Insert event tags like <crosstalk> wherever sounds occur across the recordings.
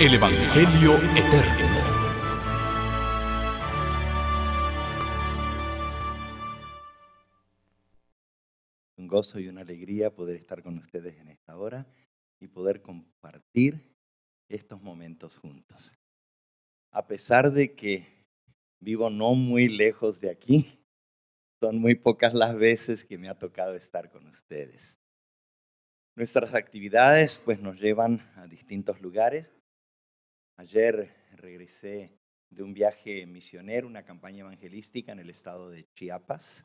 el Evangelio Eterno. Un gozo y una alegría poder estar con ustedes en esta hora y poder compartir estos momentos juntos. A pesar de que vivo no muy lejos de aquí, son muy pocas las veces que me ha tocado estar con ustedes. Nuestras actividades pues nos llevan a distintos lugares, Ayer regresé de un viaje misionero, una campaña evangelística en el estado de Chiapas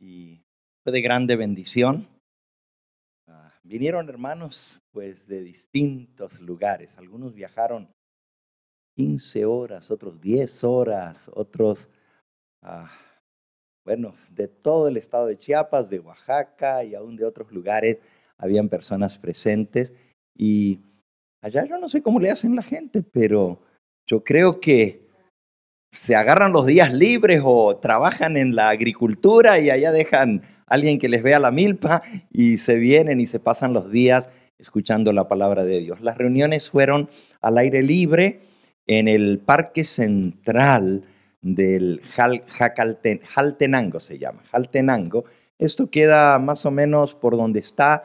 y fue de grande bendición. Ah, vinieron hermanos pues de distintos lugares, algunos viajaron 15 horas, otros 10 horas, otros, ah, bueno, de todo el estado de Chiapas, de Oaxaca y aún de otros lugares, habían personas presentes y Allá yo no sé cómo le hacen la gente, pero yo creo que se agarran los días libres o trabajan en la agricultura y allá dejan a alguien que les vea la milpa y se vienen y se pasan los días escuchando la palabra de Dios. Las reuniones fueron al aire libre en el parque central del Jaltenango, se llama, Jaltenango. Esto queda más o menos por donde está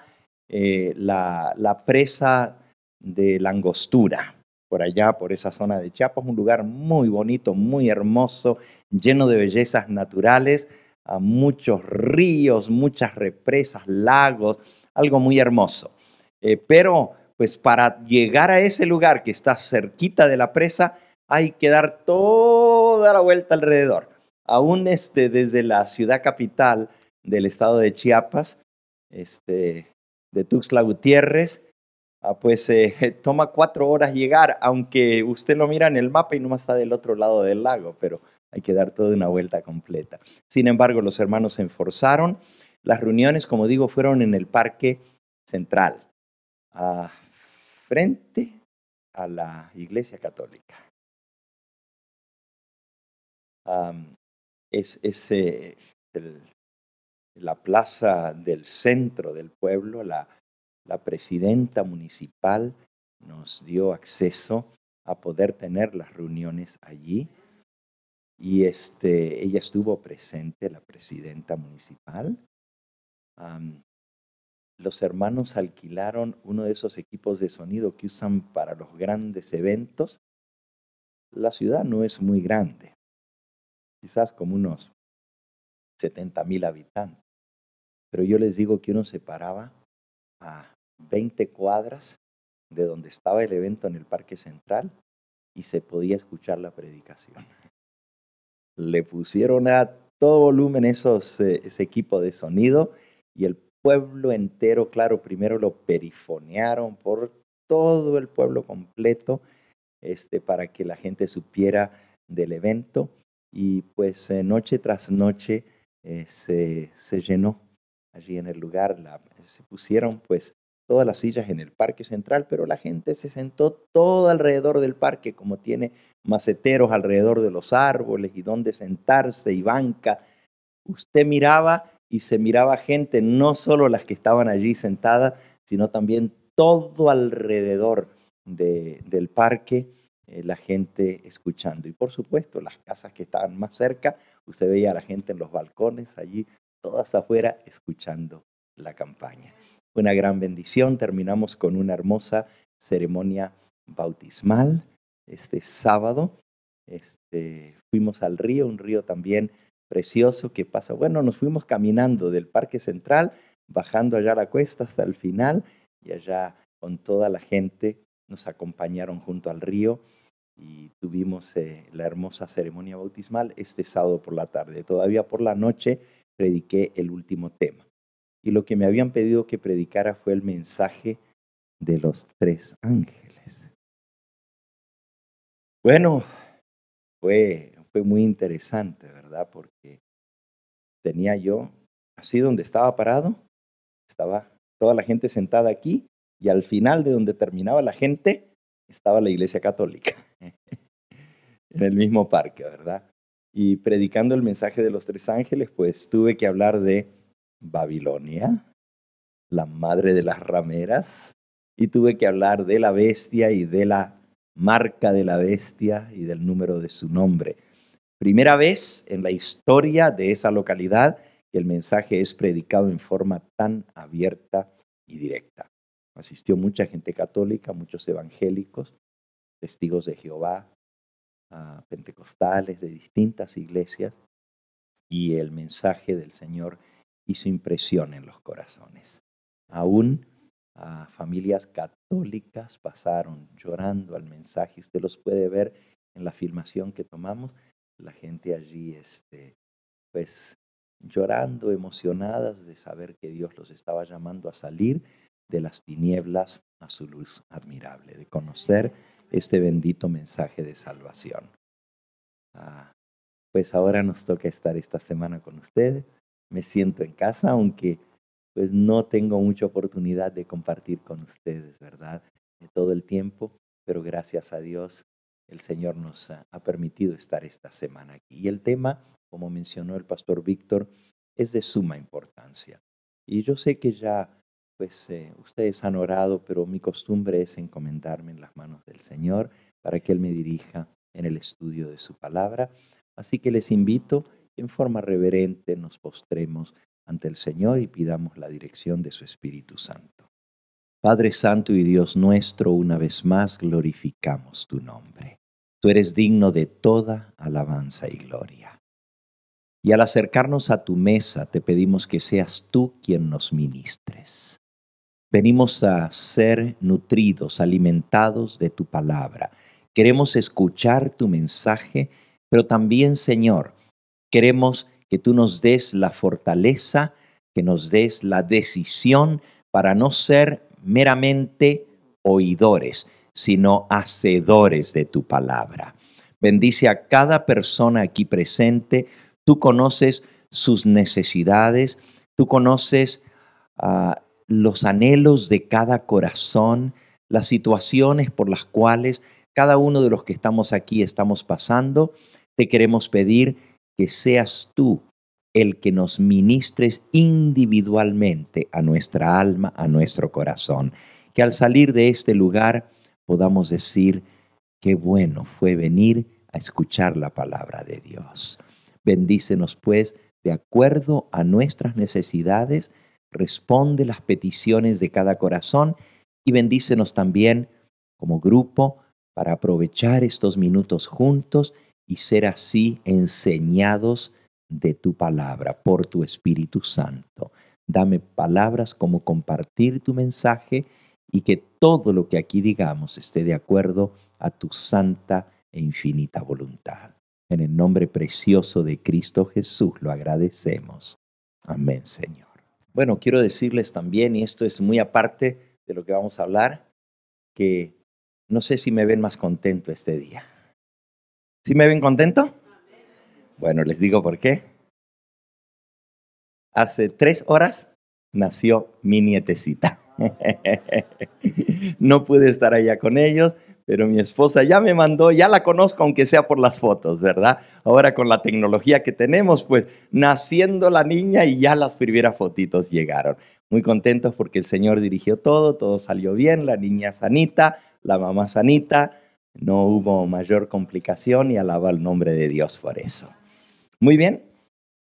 eh, la presa de Langostura, por allá, por esa zona de Chiapas, un lugar muy bonito, muy hermoso, lleno de bellezas naturales, a muchos ríos, muchas represas, lagos, algo muy hermoso. Eh, pero pues para llegar a ese lugar que está cerquita de la presa, hay que dar toda la vuelta alrededor. Aún este, desde la ciudad capital del estado de Chiapas, este, de Tuxtla Gutiérrez, Ah, pues eh, <laughs> toma cuatro horas llegar, aunque usted lo mira en el mapa y no más está del otro lado del lago, pero hay que dar toda una vuelta completa. Sin embargo, los hermanos se enforzaron. Las reuniones, como digo, fueron en el parque central, frente a la iglesia católica. es, eh, la plaza del centro del pueblo, la, la presidenta municipal nos dio acceso a poder tener las reuniones allí. Y este, ella estuvo presente, la presidenta municipal. los hermanos alquilaron uno de esos equipos de sonido que usan para los grandes eventos. La ciudad no es muy grande, quizás como unos 70 mil habitantes. Pero yo les digo que uno se paraba a 20 cuadras de donde estaba el evento en el Parque Central y se podía escuchar la predicación. Le pusieron a todo volumen esos, eh, ese equipo de sonido y el pueblo entero, claro, primero lo perifonearon por todo el pueblo completo este, para que la gente supiera del evento y pues eh, noche tras noche eh, se, se llenó allí en el lugar, se pusieron pues todas las sillas en el parque central, pero la gente se sentó todo alrededor del parque, como tiene maceteros alrededor de los árboles y donde sentarse y banca. Usted miraba y se miraba gente, no solo las que estaban allí sentadas, sino también todo alrededor del parque, eh, la gente escuchando. Y por supuesto, las casas que estaban más cerca, usted veía a la gente en los balcones allí, todas afuera, escuchando la campaña una gran bendición. Terminamos con una hermosa ceremonia bautismal este sábado. Este, fuimos al río, un río también precioso que pasa. Bueno, nos fuimos caminando del Parque Central, bajando allá la cuesta hasta el final y allá con toda la gente nos acompañaron junto al río y tuvimos eh, la hermosa ceremonia bautismal este sábado por la tarde. Todavía por la noche prediqué el último tema y lo que me habían pedido que predicara fue el mensaje de los tres ángeles. Bueno, fue, fue muy interesante, ¿verdad? Porque tenía yo, así donde estaba parado, estaba toda la gente sentada aquí y al final de donde terminaba la gente estaba la iglesia católica, <laughs> en el mismo parque, ¿verdad? Y predicando el mensaje de los tres ángeles, pues tuve que hablar de Babilonia, la madre de las rameras, y tuve que hablar de la bestia y de la marca de la bestia y del número de su nombre. Primera vez en la historia de esa localidad que el mensaje es predicado en forma tan abierta y directa. Asistió mucha gente católica, muchos evangélicos, testigos de Jehová, ah, pentecostales de distintas iglesias, y el mensaje del Señor hizo impresión en los corazones. Aún a ah, familias católicas pasaron llorando al mensaje. Usted los puede ver en la filmación que tomamos. La gente allí, este, pues, llorando, emocionadas de saber que Dios los estaba llamando a salir de las tinieblas a su luz admirable, de conocer este bendito mensaje de salvación. Ah, pues ahora nos toca estar esta semana con ustedes me siento en casa, aunque pues no tengo mucha oportunidad de compartir con ustedes, ¿verdad? De todo el tiempo, pero gracias a Dios el Señor nos ha permitido estar esta semana aquí. Y el tema, como mencionó el pastor Víctor, es de suma importancia. Y yo sé que ya, pues eh, ustedes han orado, pero mi costumbre es encomendarme en las manos del Señor para que Él me dirija en el estudio de su palabra. Así que les invito en forma reverente nos postremos ante el Señor y pidamos la dirección de su Espíritu Santo. Padre Santo y Dios nuestro, una vez más glorificamos tu nombre. Tú eres digno de toda alabanza y gloria. Y al acercarnos a tu mesa te pedimos que seas tú quien nos ministres. Venimos a ser nutridos, alimentados de tu palabra. Queremos escuchar tu mensaje, pero también, Señor, Queremos que tú nos des la fortaleza, que nos des la decisión para no ser meramente oidores, sino hacedores de tu palabra. Bendice a cada persona aquí presente. Tú conoces sus necesidades, tú conoces ah, los anhelos de cada corazón, las situaciones por las cuales cada uno de los que estamos aquí estamos pasando. Te queremos pedir que seas tú el que nos ministres individualmente a nuestra alma, a nuestro corazón. Que al salir de este lugar podamos decir, qué bueno fue venir a escuchar la palabra de Dios. Bendícenos pues de acuerdo a nuestras necesidades, responde las peticiones de cada corazón y bendícenos también como grupo para aprovechar estos minutos juntos y ser así enseñados de tu palabra por tu Espíritu Santo. Dame palabras como compartir tu mensaje y que todo lo que aquí digamos esté de acuerdo a tu santa e infinita voluntad. En el nombre precioso de Cristo Jesús lo agradecemos. Amén, Señor. Bueno, quiero decirles también, y esto es muy aparte de lo que vamos a hablar, que no sé si me ven más contento este día. ¿Sí me ven contento? Bueno, les digo por qué. Hace tres horas nació mi nietecita. <laughs> No pude estar allá con ellos, pero mi esposa ya me mandó, ya la conozco aunque sea por las fotos, ¿verdad? Ahora con la tecnología que tenemos, pues naciendo la niña y ya las primeras fotitos llegaron. Muy contentos porque el Señor dirigió todo, todo salió bien, la niña sanita, la mamá sanita, no hubo mayor complicación y alaba el nombre de Dios por eso. Muy bien,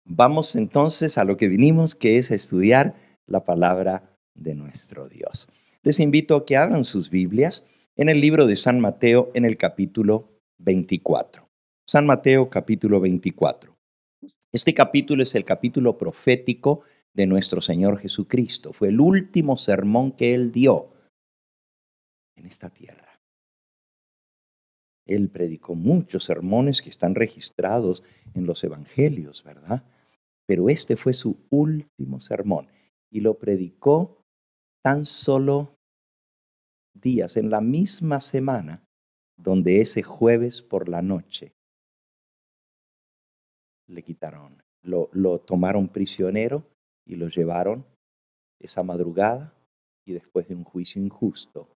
vamos entonces a lo que vinimos, que es estudiar la palabra de nuestro Dios. Les invito a que abran sus Biblias en el libro de San Mateo en el capítulo 24. San Mateo capítulo 24. Este capítulo es el capítulo profético de nuestro Señor Jesucristo. Fue el último sermón que él dio en esta tierra. Él predicó muchos sermones que están registrados en los evangelios, ¿verdad? Pero este fue su último sermón y lo predicó tan solo días, en la misma semana donde ese jueves por la noche le quitaron, lo, lo tomaron prisionero y lo llevaron esa madrugada y después de un juicio injusto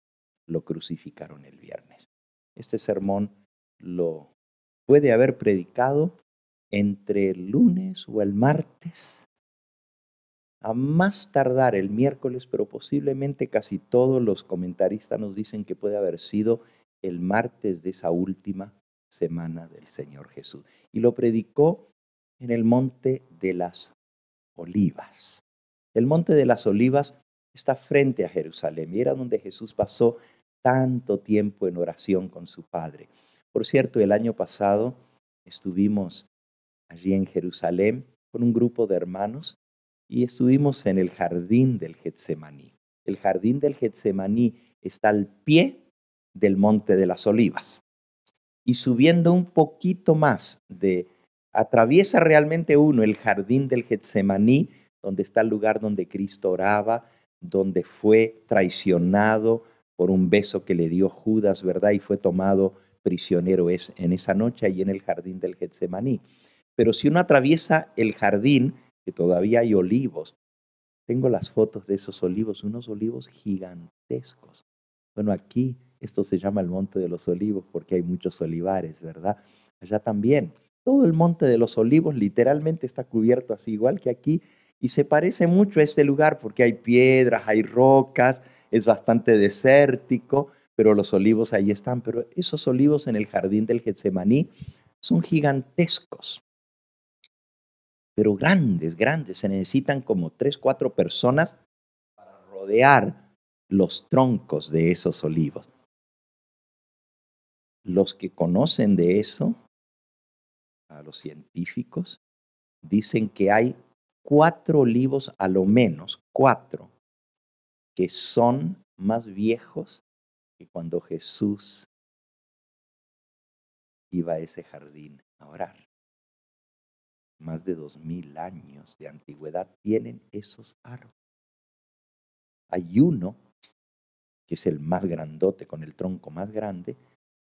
lo crucificaron el viernes. Este sermón lo puede haber predicado entre el lunes o el martes, a más tardar el miércoles, pero posiblemente casi todos los comentaristas nos dicen que puede haber sido el martes de esa última semana del Señor Jesús. Y lo predicó en el Monte de las Olivas. El Monte de las Olivas está frente a Jerusalén y era donde Jesús pasó tanto tiempo en oración con su Padre. Por cierto, el año pasado estuvimos allí en Jerusalén con un grupo de hermanos y estuvimos en el jardín del Getsemaní. El jardín del Getsemaní está al pie del Monte de las Olivas. Y subiendo un poquito más de, atraviesa realmente uno el jardín del Getsemaní, donde está el lugar donde Cristo oraba, donde fue traicionado, por un beso que le dio Judas, ¿verdad? Y fue tomado prisionero es en esa noche y en el jardín del Getsemaní. Pero si uno atraviesa el jardín, que todavía hay olivos, tengo las fotos de esos olivos, unos olivos gigantescos. Bueno, aquí esto se llama el Monte de los Olivos porque hay muchos olivares, ¿verdad? Allá también. Todo el Monte de los Olivos literalmente está cubierto así igual que aquí y se parece mucho a este lugar porque hay piedras, hay rocas, es bastante desértico, pero los olivos ahí están. Pero esos olivos en el jardín del Getsemaní son gigantescos, pero grandes, grandes. Se necesitan como tres, cuatro personas para rodear los troncos de esos olivos. Los que conocen de eso, a los científicos, dicen que hay cuatro olivos a lo menos, cuatro, que son más viejos que cuando Jesús iba a ese jardín a orar. Más de dos mil años de antigüedad tienen esos árboles. Hay uno, que es el más grandote, con el tronco más grande,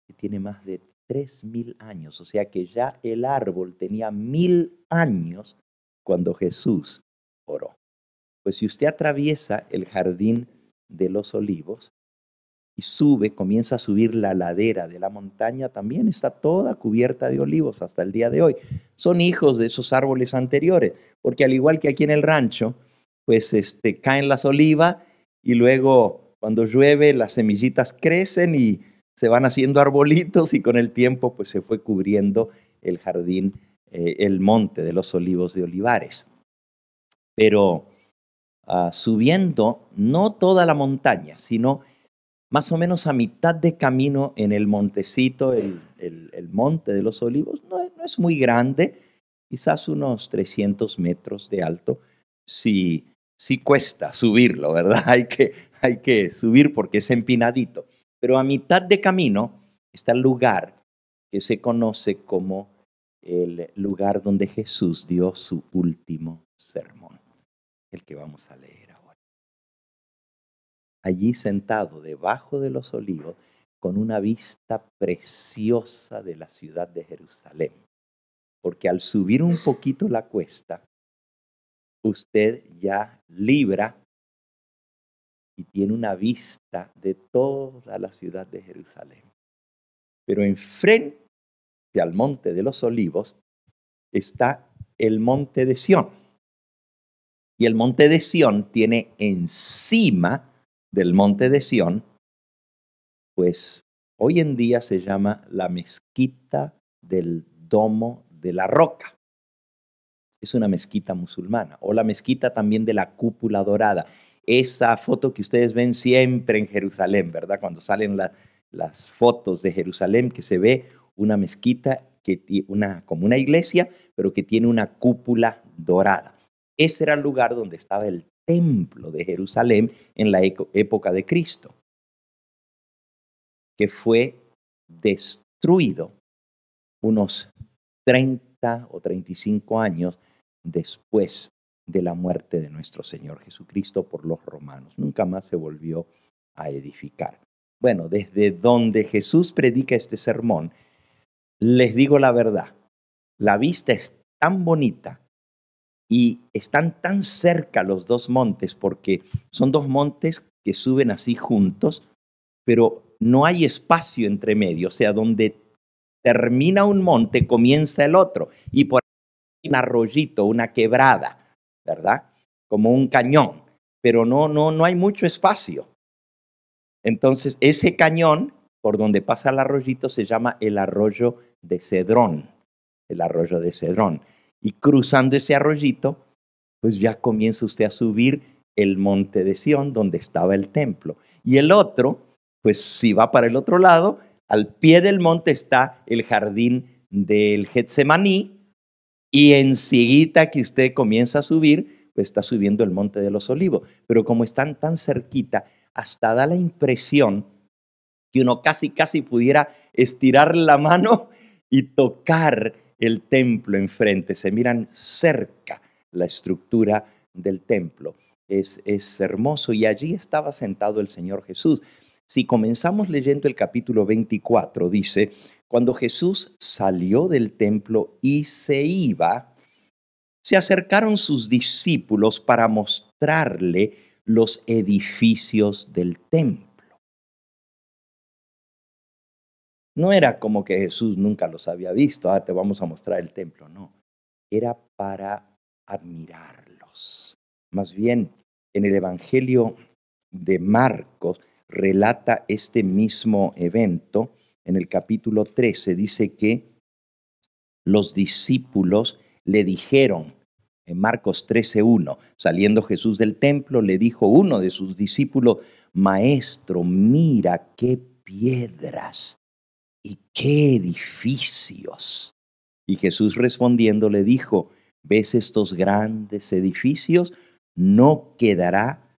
que tiene más de tres mil años. O sea que ya el árbol tenía mil años cuando Jesús oró. Pues si usted atraviesa el jardín de los olivos y sube, comienza a subir la ladera de la montaña, también está toda cubierta de olivos hasta el día de hoy. Son hijos de esos árboles anteriores, porque al igual que aquí en el rancho, pues este, caen las olivas y luego cuando llueve las semillitas crecen y se van haciendo arbolitos y con el tiempo pues se fue cubriendo el jardín, eh, el monte de los olivos de olivares. Pero Ah, subiendo no toda la montaña, sino más o menos a mitad de camino en el montecito, el, monte de los olivos. No, es muy grande, quizás unos 300 metros de alto. Si sí cuesta subirlo, ¿verdad? <laughs> Hay que, hay que subir porque es empinadito. Pero a mitad de camino está el lugar que se conoce como el lugar donde Jesús dio su último sermón el que vamos a leer ahora. Allí sentado debajo de los olivos, con una vista preciosa de la ciudad de Jerusalén. Porque al subir un poquito la cuesta, usted ya libra y tiene una vista de toda la ciudad de Jerusalén. Pero enfrente al monte de los olivos está el monte de Sión y el monte de Sión tiene encima del monte de Sión, pues hoy en día se llama la mezquita del domo de la roca. Es una mezquita musulmana o la mezquita también de la cúpula dorada. Esa foto que ustedes ven siempre en Jerusalén, ¿verdad? Cuando salen las fotos de Jerusalén que se ve una mezquita que una, como una iglesia, pero que tiene una cúpula dorada. Ese era el lugar donde estaba el templo de Jerusalén en la época de Cristo, que fue destruido unos 30 o 35 años después de la muerte de nuestro Señor Jesucristo por los romanos. Nunca más se volvió a edificar. Bueno, desde donde Jesús predica este sermón, les digo la verdad, la vista es tan bonita y están tan cerca los dos montes porque son dos montes que suben así juntos, pero no hay espacio entre medio, o sea, donde termina un monte comienza el otro y por ahí hay un arroyito, una quebrada, ¿verdad? Como un cañón, pero no no no hay mucho espacio. Entonces, ese cañón por donde pasa el arroyito se llama el arroyo de Cedrón, el arroyo de Cedrón y cruzando ese arroyito, pues ya comienza usted a subir el monte de Sión donde estaba el templo. Y el otro, pues si va para el otro lado, al pie del monte está el jardín del Getsemaní y enseguida que usted comienza a subir, pues está subiendo el monte de los olivos. Pero como están tan cerquita, hasta da la impresión que uno casi, casi pudiera estirar la mano y tocar el templo enfrente, se miran cerca la estructura del templo. Es, es hermoso y allí estaba sentado el Señor Jesús. Si comenzamos leyendo el capítulo 24, dice, cuando Jesús salió del templo y se iba, se acercaron sus discípulos para mostrarle los edificios del templo. No era como que Jesús nunca los había visto, ah, te vamos a mostrar el templo, no. Era para admirarlos. Más bien, en el Evangelio de Marcos relata este mismo evento. En el capítulo 13 dice que los discípulos le dijeron, en Marcos 13:1, saliendo Jesús del templo, le dijo uno de sus discípulos, Maestro, mira qué piedras ¿y qué edificios? Y Jesús respondiendo le dijo, ¿ves estos grandes edificios? No quedará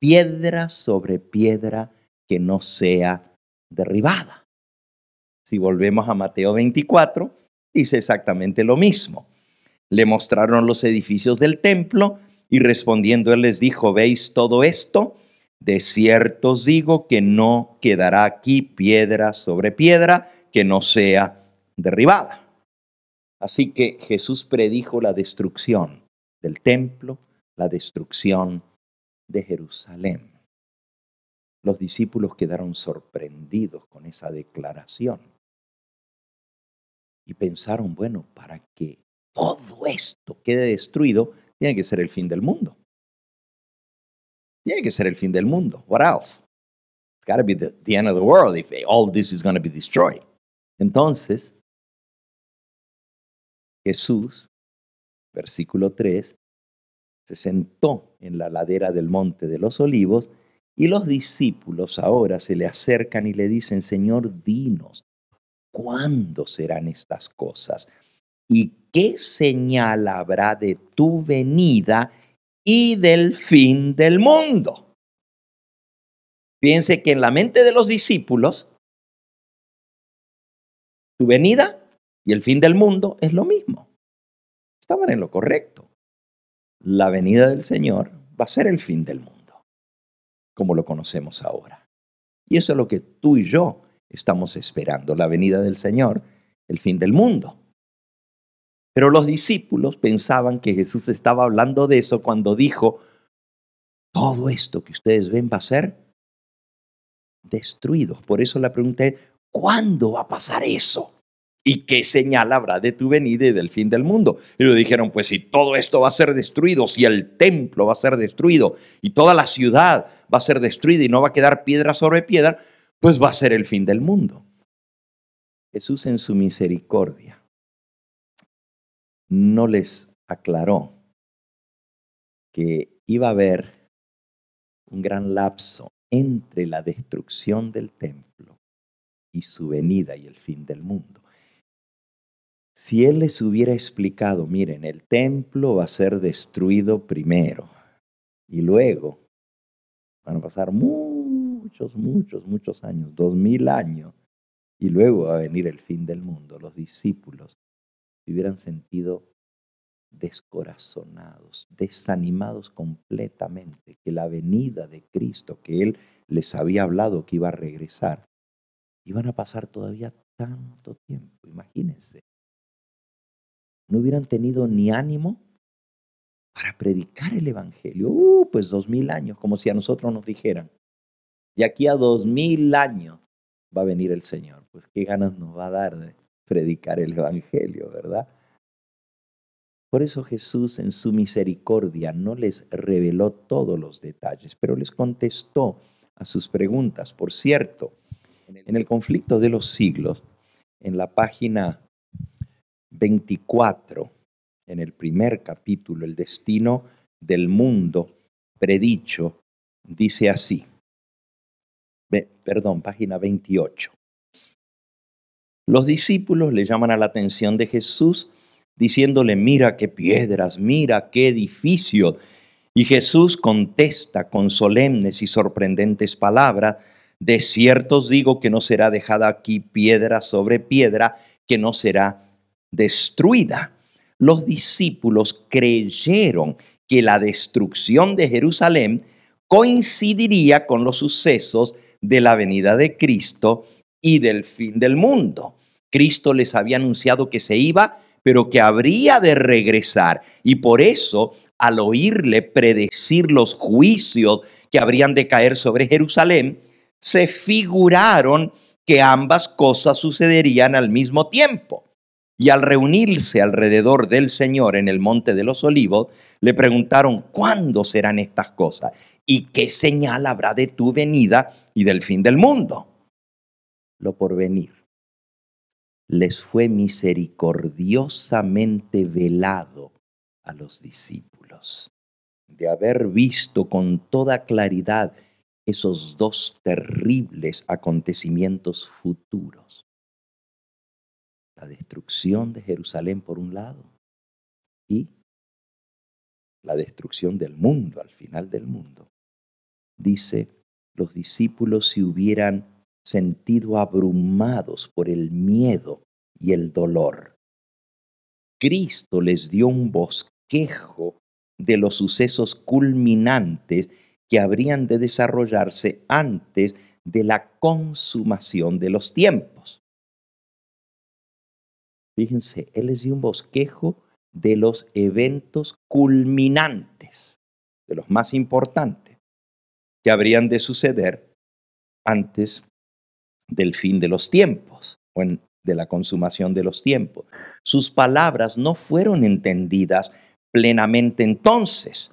piedra sobre piedra que no sea derribada. Si volvemos a Mateo 24, dice exactamente lo mismo. Le mostraron los edificios del templo y respondiendo él les dijo, ¿veis todo esto? De cierto os digo que no quedará aquí piedra sobre piedra que no sea derribada. Así que Jesús predijo la destrucción del templo, la destrucción de Jerusalén. Los discípulos quedaron sorprendidos con esa declaración y pensaron, bueno, para que todo esto quede destruido, tiene que ser el fin del mundo tiene que ser el fin del mundo. What else? It's got to be the, end of the world if all this is going to be destroyed. Entonces, Jesús, versículo 3, se sentó en la ladera del monte de los olivos y los discípulos ahora se le acercan y le dicen, Señor, dinos, ¿cuándo serán estas cosas? ¿Y qué señal habrá de tu venida? y del fin del mundo. Piense que en la mente de los discípulos, tu venida y el fin del mundo es lo mismo. Estaban en lo correcto. La venida del Señor va a ser el fin del mundo, como lo conocemos ahora. Y eso es lo que tú y yo estamos esperando, la venida del Señor, el fin del mundo. Pero los discípulos pensaban que Jesús estaba hablando de eso cuando dijo, todo esto que ustedes ven va a ser destruido. Por eso la pregunta es, ¿cuándo va a pasar eso? ¿Y qué señal habrá de tu venida y del fin del mundo? Y le dijeron, pues si todo esto va a ser destruido, si el templo va a ser destruido y toda la ciudad va a ser destruida y no va a quedar piedra sobre piedra, pues va a ser el fin del mundo. Jesús en su misericordia no les aclaró que iba a haber un gran lapso entre la destrucción del templo y su venida y el fin del mundo. Si él les hubiera explicado, miren, el templo va a ser destruido primero y luego van a pasar muchos, muchos, muchos años, dos mil años, y luego va a venir el fin del mundo. Los discípulos hubieran sentido descorazonados, desanimados completamente, que la venida de Cristo, que Él les había hablado que iba a regresar, iban a pasar todavía tanto tiempo, imagínense. No hubieran tenido ni ánimo para predicar el Evangelio. Uh, pues dos mil años, como si a nosotros nos dijeran, de aquí a dos mil años va a venir el Señor. Pues qué ganas nos va a dar de, predicar el Evangelio, ¿verdad? Por eso Jesús en su misericordia no les reveló todos los detalles, pero les contestó a sus preguntas. Por cierto, en el conflicto de los siglos, en la página 24, en el primer capítulo, el destino del mundo predicho, dice así. Perdón, página 28. Los discípulos le llaman a la atención de Jesús diciéndole, mira qué piedras, mira qué edificio. Y Jesús contesta con solemnes y sorprendentes palabras, de cierto os digo que no será dejada aquí piedra sobre piedra, que no será destruida. Los discípulos creyeron que la destrucción de Jerusalén coincidiría con los sucesos de la venida de Cristo y del fin del mundo. Cristo les había anunciado que se iba, pero que habría de regresar. Y por eso, al oírle predecir los juicios que habrían de caer sobre Jerusalén, se figuraron que ambas cosas sucederían al mismo tiempo. Y al reunirse alrededor del Señor en el Monte de los Olivos, le preguntaron, ¿cuándo serán estas cosas? ¿Y qué señal habrá de tu venida y del fin del mundo? Lo por venir les fue misericordiosamente velado a los discípulos. De haber visto con toda claridad esos dos terribles acontecimientos futuros. La destrucción de Jerusalén por un lado y la destrucción del mundo al final del mundo. Dice, los discípulos si hubieran sentido abrumados por el miedo y el dolor. Cristo les dio un bosquejo de los sucesos culminantes que habrían de desarrollarse antes de la consumación de los tiempos. Fíjense, Él les dio un bosquejo de los eventos culminantes, de los más importantes, que habrían de suceder antes del fin de los tiempos o de la consumación de los tiempos. Sus palabras no fueron entendidas plenamente entonces,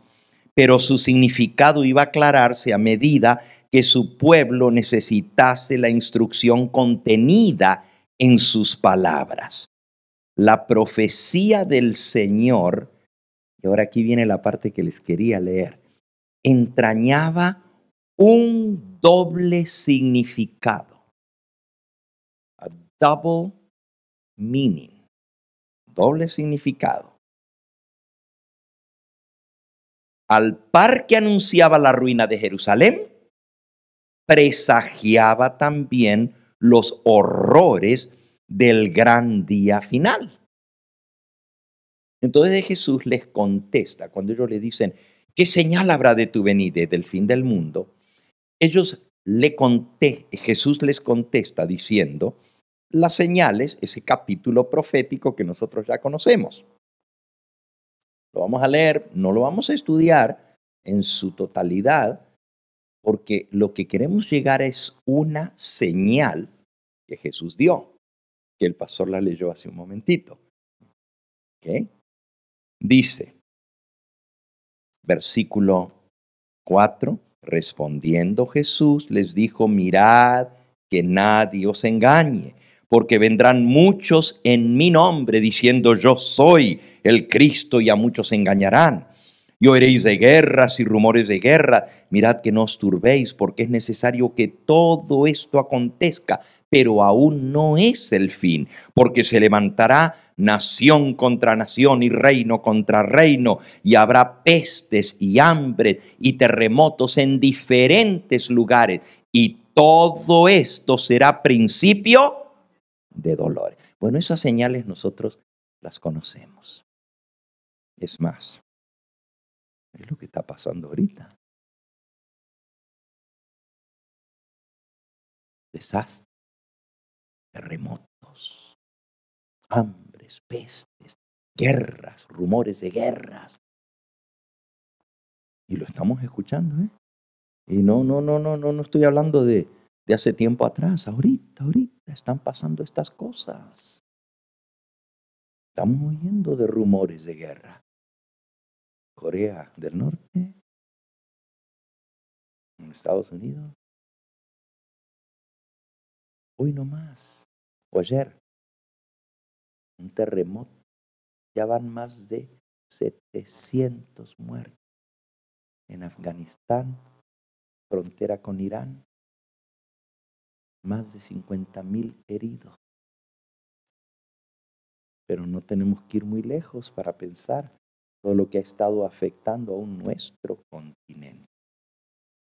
pero su significado iba a aclararse a medida que su pueblo necesitase la instrucción contenida en sus palabras. La profecía del Señor, y ahora aquí viene la parte que les quería leer, entrañaba un doble significado double meaning, doble significado. Al par que anunciaba la ruina de Jerusalén, presagiaba también los horrores del gran día final. Entonces Jesús les contesta, cuando ellos le dicen, ¿qué señal habrá de tu venida del fin del mundo? Ellos le Jesús les contesta diciendo, las señales, ese capítulo profético que nosotros ya conocemos. Lo vamos a leer, no lo vamos a estudiar en su totalidad, porque lo que queremos llegar es una señal que Jesús dio, que el pastor la leyó hace un momentito. Dice, versículo 4, respondiendo Jesús les dijo, mirad que nadie os engañe porque vendrán muchos en mi nombre diciendo yo soy el Cristo y a muchos engañarán. Y oiréis de guerras y rumores de guerra. Mirad que no os turbéis, porque es necesario que todo esto acontezca, pero aún no es el fin, porque se levantará nación contra nación y reino contra reino, y habrá pestes y hambre y terremotos en diferentes lugares, y todo esto será principio de dolor. Bueno, esas señales nosotros las conocemos. Es más, es lo que está pasando ahorita. Desastres, terremotos, hambres, pestes, guerras, rumores de guerras. Y lo estamos escuchando, ¿eh? Y no, no, no, no, no, no estoy hablando de, de hace tiempo atrás, ahorita, ahorita están pasando estas cosas. Estamos oyendo de rumores de guerra. Corea del Norte, Estados Unidos. Hoy no más, o ayer, un terremoto. Ya van más de 700 muertos en Afganistán, frontera con Irán, más de mil heridos. Pero no tenemos que ir muy lejos para pensar todo lo que ha estado afectando a nuestro continente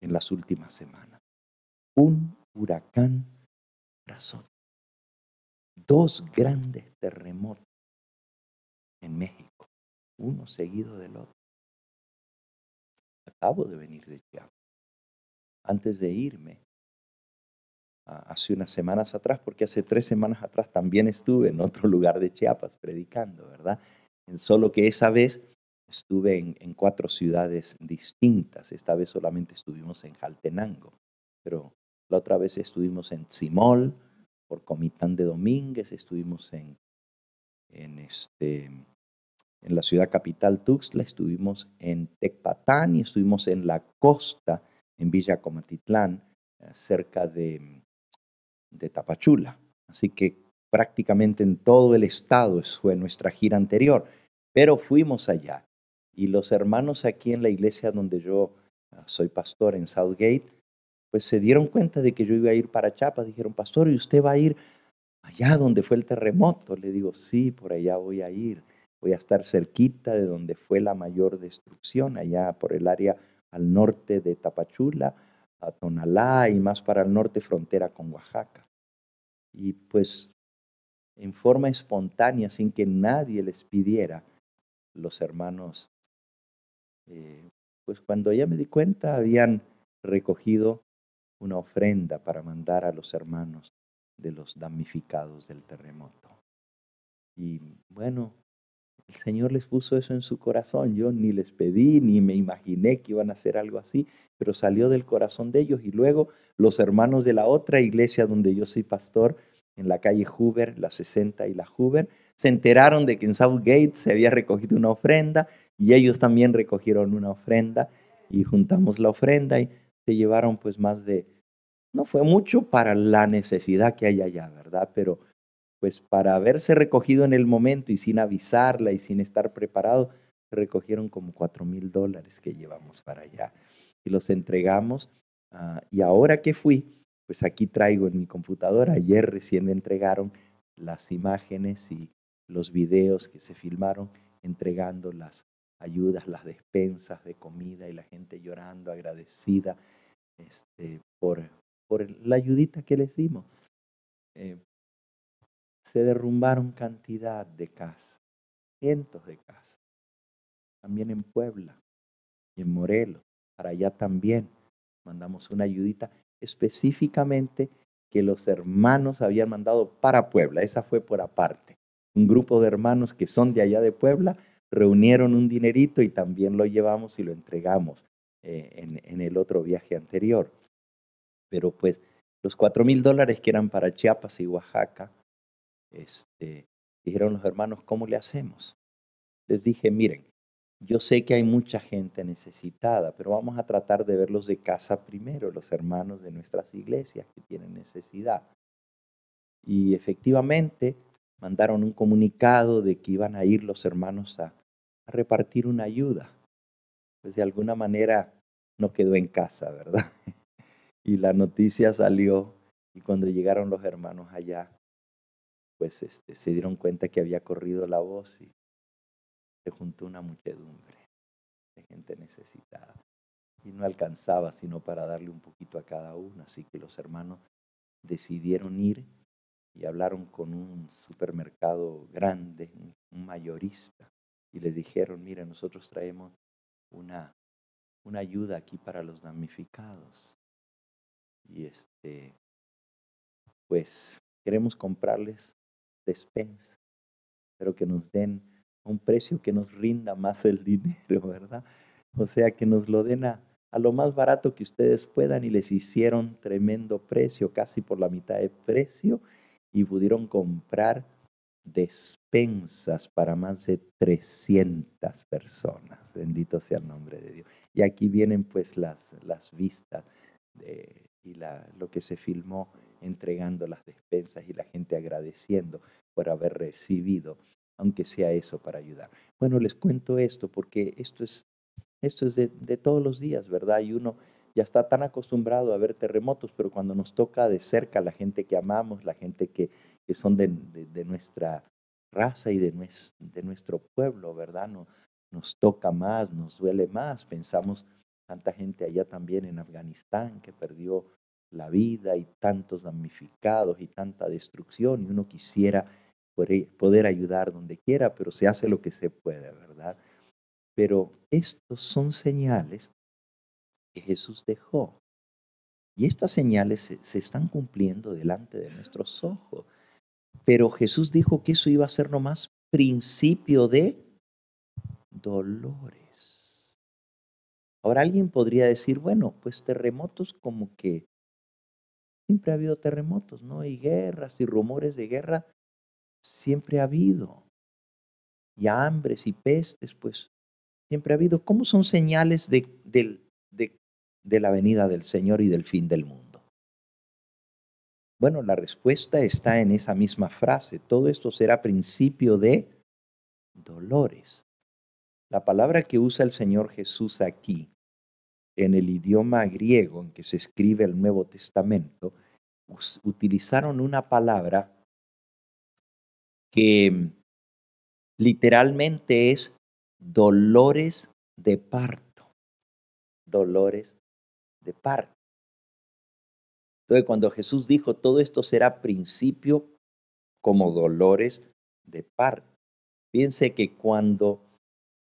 en las últimas semanas. Un huracán tras Dos grandes terremotos en México, uno seguido del otro. Acabo de venir de Chiapas. Antes de irme, hace unas semanas atrás, porque hace tres semanas atrás también estuve en otro <laughs> lugar de Chiapas predicando, ¿verdad? Solo que esa vez estuve en, cuatro ciudades distintas, esta vez solamente estuvimos en Jaltenango, pero la otra vez estuvimos en Simol, por Comitán de Domínguez, estuvimos en, en, este, en la ciudad capital Tuxtla, estuvimos en Tecpatán y estuvimos en la costa, en Villa Comatitlán, eh, cerca de de Tapachula. Así que prácticamente en todo el estado fue nuestra gira anterior, pero fuimos allá. Y los hermanos aquí en la iglesia donde yo ah, soy pastor en Southgate, pues se dieron cuenta de que yo iba a ir para Chapa, Dijeron, pastor, ¿y usted va a ir allá donde fue el terremoto? Le digo, sí, por allá voy a ir. Voy a estar cerquita de donde fue la mayor destrucción, allá por el área al norte de Tapachula, a Tonalá y más para el norte, frontera con Oaxaca y pues en forma espontánea, sin que nadie les pidiera, los hermanos, eh, pues cuando ya me di cuenta, habían recogido una ofrenda para mandar a los hermanos de los damnificados del terremoto. Y bueno, el Señor les puso eso en su corazón. Yo ni les pedí, ni me imaginé que iban a hacer algo así, pero salió del corazón de ellos. Y luego los hermanos de la otra iglesia donde yo soy pastor, en la calle Hoover, la 60 y la Hoover, se enteraron de que en Southgate se había recogido una ofrenda y ellos también recogieron una ofrenda y juntamos la ofrenda y se llevaron pues más de, no fue mucho para la necesidad que hay allá, ¿verdad? Pero pues para haberse recogido en el momento y sin avisarla y sin estar preparado, recogieron como cuatro mil dólares que llevamos para allá y los entregamos. Ah, y ahora que fui, pues aquí traigo en mi computadora, ayer recién me entregaron las imágenes y los videos que se filmaron entregando las ayudas, las despensas de comida y la gente llorando, agradecida este, por, por la ayudita que les dimos. Eh, se derrumbaron cantidad de casas, cientos de casas. También en Puebla y en Morelos, para allá también mandamos una ayudita específicamente que los hermanos habían mandado para Puebla. Esa fue por aparte. Un grupo de hermanos que son de allá de Puebla reunieron un dinerito y también lo llevamos y lo entregamos eh, en, en, el otro viaje anterior. Pero pues los cuatro mil dólares que eran para Chiapas y Oaxaca este, dijeron los hermanos, ¿cómo le hacemos? Les dije, miren, yo sé que hay mucha gente necesitada, pero vamos a tratar de verlos de casa primero, los hermanos de nuestras iglesias que tienen necesidad. Y efectivamente mandaron un comunicado de que iban a ir los hermanos a, a repartir una ayuda. Pues de alguna manera no quedó en casa, ¿verdad? <laughs> y la noticia salió y cuando llegaron los hermanos allá, pues este, se dieron cuenta que había corrido la voz y se juntó una muchedumbre de gente necesitada. Y no alcanzaba sino para darle un poquito a cada uno, así que los hermanos decidieron ir y hablaron con un supermercado grande, un mayorista, y les dijeron, mira, nosotros traemos una, una ayuda aquí para los damnificados. Y este, pues queremos comprarles despensa, pero que nos den un precio que nos rinda más el <laughs> dinero, ¿verdad? O sea, que nos lo den a, lo más barato que ustedes puedan y les hicieron tremendo precio, casi por la mitad de precio, y pudieron comprar despensas para más de 300 personas. Bendito sea el nombre de Dios. Y aquí vienen pues las, las vistas y lo que se filmó entregando las despensas y la gente agradeciendo por haber recibido, aunque sea eso para ayudar. Bueno, les cuento esto porque esto es, esto es de, todos los días, ¿verdad? Y uno ya está tan acostumbrado a ver terremotos, pero cuando nos toca de cerca la gente que amamos, la gente que, que son de, nuestra raza y de, de nuestro pueblo, ¿verdad? nos toca más, nos duele más. Pensamos tanta gente allá también en Afganistán que perdió la vida y tantos damnificados y tanta destrucción y uno quisiera poder ayudar donde quiera, pero se hace lo que se puede, ¿verdad? Pero estos son señales que Jesús dejó. Y estas señales se, se están cumpliendo delante de nuestros ojos. Pero Jesús dijo que eso iba a ser nomás principio de dolores. Ahora alguien podría decir, bueno, pues terremotos como que Siempre ha habido terremotos, ¿no? Y guerras y rumores de guerra. Siempre ha habido. Y hambres y pestes, pues. Siempre ha habido. ¿Cómo son señales de, de la venida del Señor y del fin del mundo? Bueno, la respuesta está en esa misma frase. Todo esto será principio de dolores. La palabra que usa el Señor Jesús aquí en el idioma griego en que se escribe el Nuevo Testamento, utilizaron una palabra que mm, literalmente es dolores de parto. Dolores de parto. Entonces, cuando Jesús dijo todo esto será principio como dolores de parto. Piense que cuando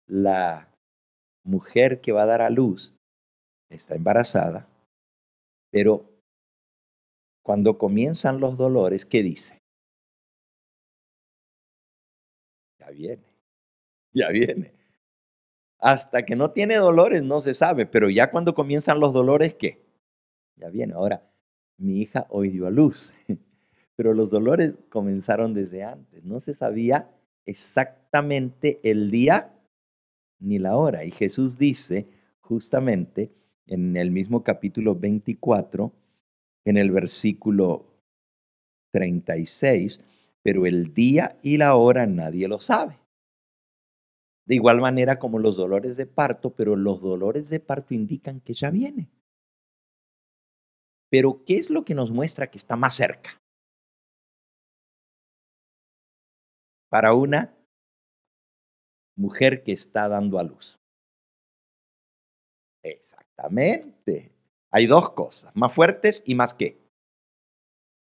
la mujer que va a dar a luz está embarazada, pero cuando comienzan los dolores, ¿qué dice? Ya viene, ya viene. Hasta que no tiene dolores no se sabe, pero ya cuando comienzan los dolores, ¿qué? Ya viene. Ahora, mi hija hoy dio a luz, <laughs> pero los dolores comenzaron desde antes. No se sabía exactamente el día ni la hora. Y Jesús dice justamente en el mismo capítulo 24, en el versículo 36, pero el día y la hora nadie lo sabe. De igual manera como los dolores de parto, pero los dolores de parto indican que ya viene. Pero ¿qué es lo que nos muestra que está más cerca? Para una mujer que está dando a luz. Exacto. Exactamente. Hay dos cosas, más fuertes y más que,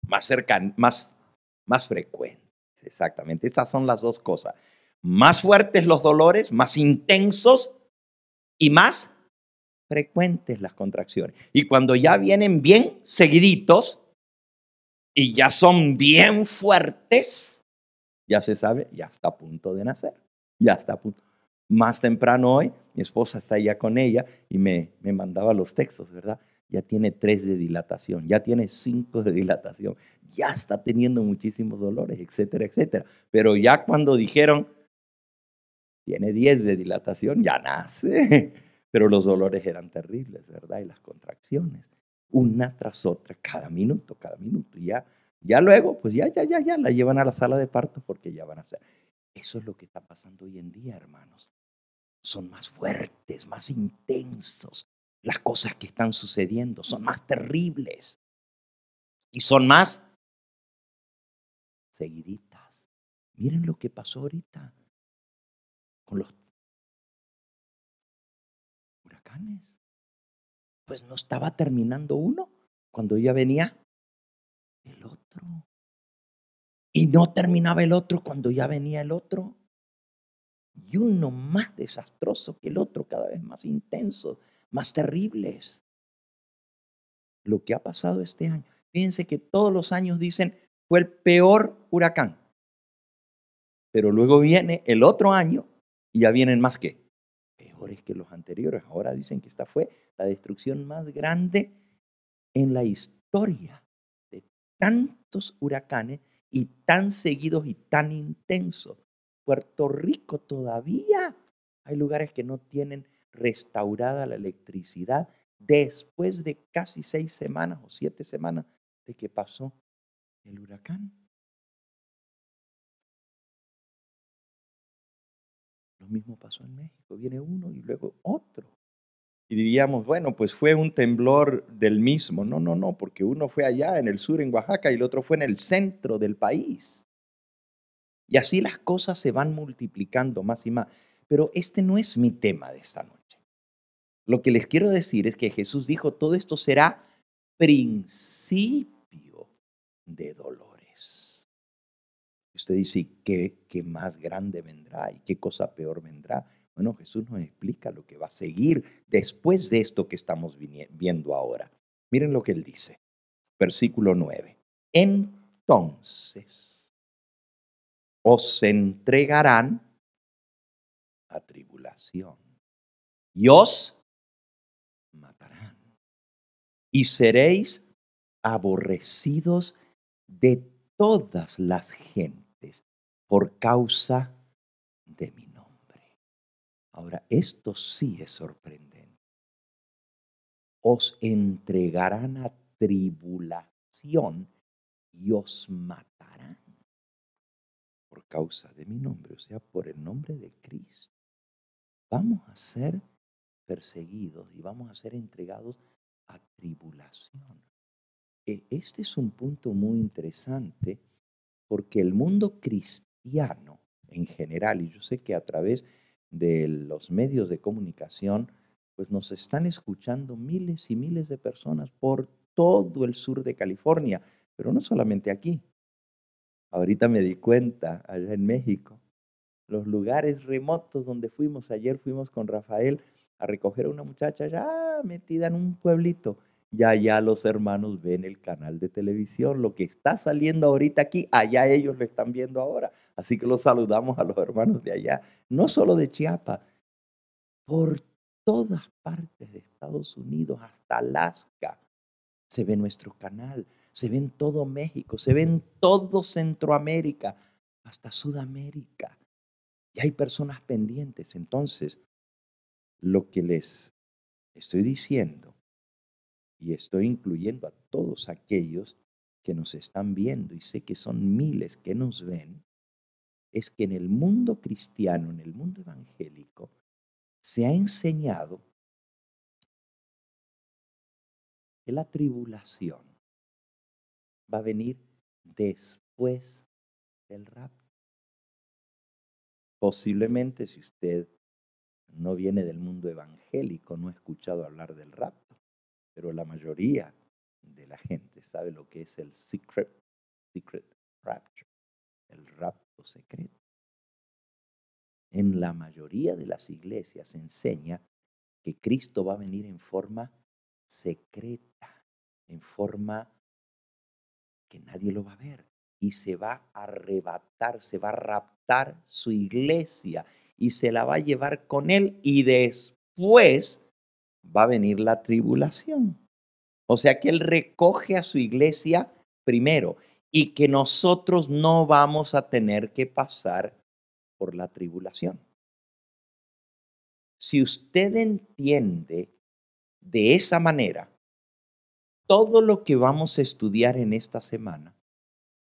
Más cercan, más, más frecuentes. Exactamente. Estas son las dos cosas. Más fuertes los dolores, más intensos y más frecuentes las contracciones. Y cuando ya vienen bien seguiditos y ya son bien fuertes, ya se sabe, ya está a punto de nacer. Ya está a punto. Más temprano hoy, mi esposa está ya con ella y me, mandaba los textos, ¿verdad? Ya tiene tres de dilatación, ya tiene cinco de dilatación, ya está teniendo muchísimos dolores, etcétera, etcétera. Pero ya cuando dijeron, tiene diez de dilatación, ya nace. <laughs> Pero los dolores eran terribles, ¿verdad? Y las contracciones, una tras otra, cada minuto, cada minuto. Y ya, ya luego, pues ya, ya, ya, ya la llevan a la sala de parto porque ya van a hacer. Eso es lo que está pasando hoy en día, hermanos son más fuertes, más intensos. Las cosas que están sucediendo son más terribles y son más seguiditas. Miren lo que pasó ahorita con los huracanes. Pues no estaba terminando uno cuando ya venía el otro. Y no terminaba el otro cuando ya venía el otro y uno más desastroso que el otro, cada vez más intenso, más terribles. Lo que ha pasado este año. Fíjense que todos los años dicen fue el peor huracán. Pero luego viene el otro año y ya vienen más que peores que los anteriores. Ahora dicen que esta fue la destrucción más grande en la historia de tantos huracanes y tan seguidos y tan intensos. Puerto Rico todavía hay lugares que no tienen restaurada la electricidad después de casi seis semanas o siete semanas de que pasó el huracán. Lo mismo pasó en México. Viene uno y luego otro. Y diríamos, bueno, pues fue un temblor del mismo. No, no, no, porque uno fue allá en el sur, en Oaxaca, y el otro fue en el centro del país. Y así las cosas se van multiplicando más y más. Pero este no es mi tema de esta noche. Lo que les quiero decir es que Jesús dijo, todo esto será principio de dolores. Usted dice, ¿qué, qué más grande vendrá y qué cosa peor vendrá? Bueno, Jesús nos explica lo que va a seguir después de esto que estamos viendo ahora. Miren lo que él dice, versículo 9. Entonces, os entregarán a tribulación y os matarán y seréis aborrecidos de todas las gentes por causa de mi nombre. Ahora, esto sí es sorprendente. Os entregarán a tribulación y os matarán causa de mi nombre, o sea, por el nombre de Cristo, vamos a ser perseguidos y vamos a ser entregados a tribulación. E, este es un punto muy interesante porque el mundo cristiano en general, y yo sé que a través de los medios de comunicación, pues nos están escuchando miles y miles de personas por todo el sur de California, pero no solamente aquí, Ahorita me di cuenta, allá en México, los lugares remotos donde fuimos. Ayer fuimos con Rafael a recoger a una muchacha ya metida en un pueblito. Y allá los hermanos ven el canal de televisión. Lo que está saliendo ahorita aquí, allá ellos lo están viendo ahora. Así que los saludamos a los hermanos de allá, no solo de Chiapas, por todas partes de Estados Unidos, hasta Alaska, se ve nuestro canal se ve en todo México, se ve en todo Centroamérica, hasta Sudamérica. Y hay personas pendientes. Entonces, lo que les estoy diciendo, y estoy incluyendo a todos aquellos que nos están viendo, y sé que son miles que nos ven, es que en el mundo cristiano, en el mundo evangélico, se ha enseñado que la tribulación va a venir después del rapto. Posiblemente si usted no viene del mundo evangélico, no ha escuchado hablar del rapto, pero la mayoría de la gente sabe lo que es el secret, secret rapture, el rapto secreto. En la mayoría de las iglesias enseña que Cristo va a venir en forma secreta, en forma que nadie lo va a ver. Y se va a arrebatar, se va a raptar su iglesia y se la va a llevar con él y después va a venir la tribulación. O sea que él recoge a su iglesia primero y que nosotros no vamos a tener que pasar por la tribulación. Si usted entiende de esa manera todo lo que vamos a estudiar en esta semana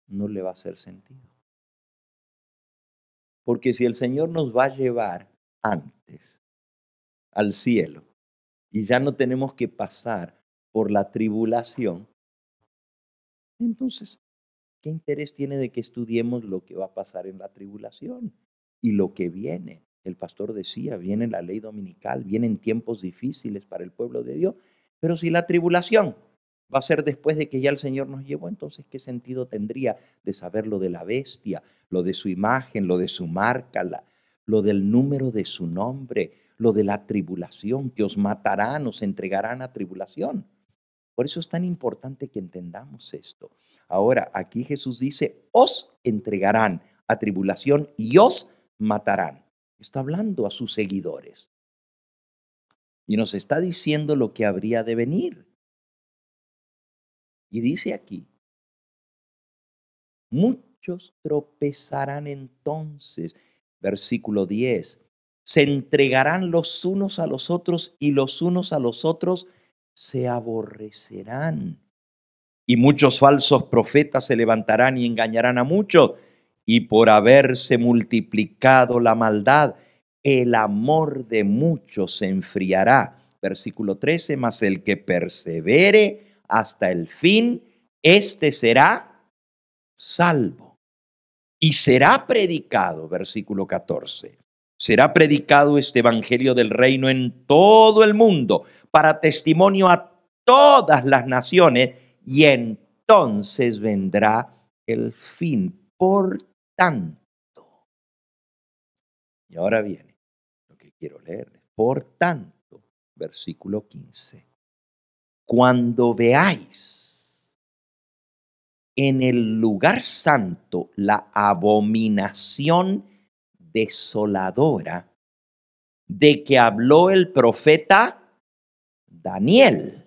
no le va a hacer sentido. Porque si el Señor nos va a llevar antes al cielo y ya no tenemos que pasar por la tribulación, entonces, ¿qué interés tiene de que estudiemos lo que va a pasar en la tribulación y lo que viene? El pastor decía, viene la ley dominical, vienen tiempos difíciles para el pueblo de Dios, pero si la tribulación va a ser después de que ya el Señor nos llevó, entonces ¿qué sentido tendría de saber lo de la bestia, lo de su imagen, lo de su marca, lo del número de su nombre, lo de la tribulación, que os matarán, os entregarán a tribulación? Por eso es tan importante que entendamos esto. Ahora, aquí Jesús dice, os entregarán a tribulación y os matarán. Está hablando a sus seguidores. Y nos está diciendo lo que habría de venir. Y dice aquí, muchos tropezarán entonces, versículo 10, se entregarán los unos a los otros y los unos a los otros se aborrecerán. Y muchos falsos profetas se levantarán y engañarán a muchos. Y por haberse multiplicado la maldad, el amor de muchos se enfriará. Versículo 13, mas el que persevere hasta el fin, este será salvo. Y será predicado, versículo 14, será predicado este Evangelio del Reino en todo el mundo para testimonio a todas las naciones y entonces vendrá el fin. Por tanto, y ahora viene lo que quiero leer, Por tanto, versículo 15 cuando veáis en el lugar santo la abominación desoladora de que habló el profeta Daniel.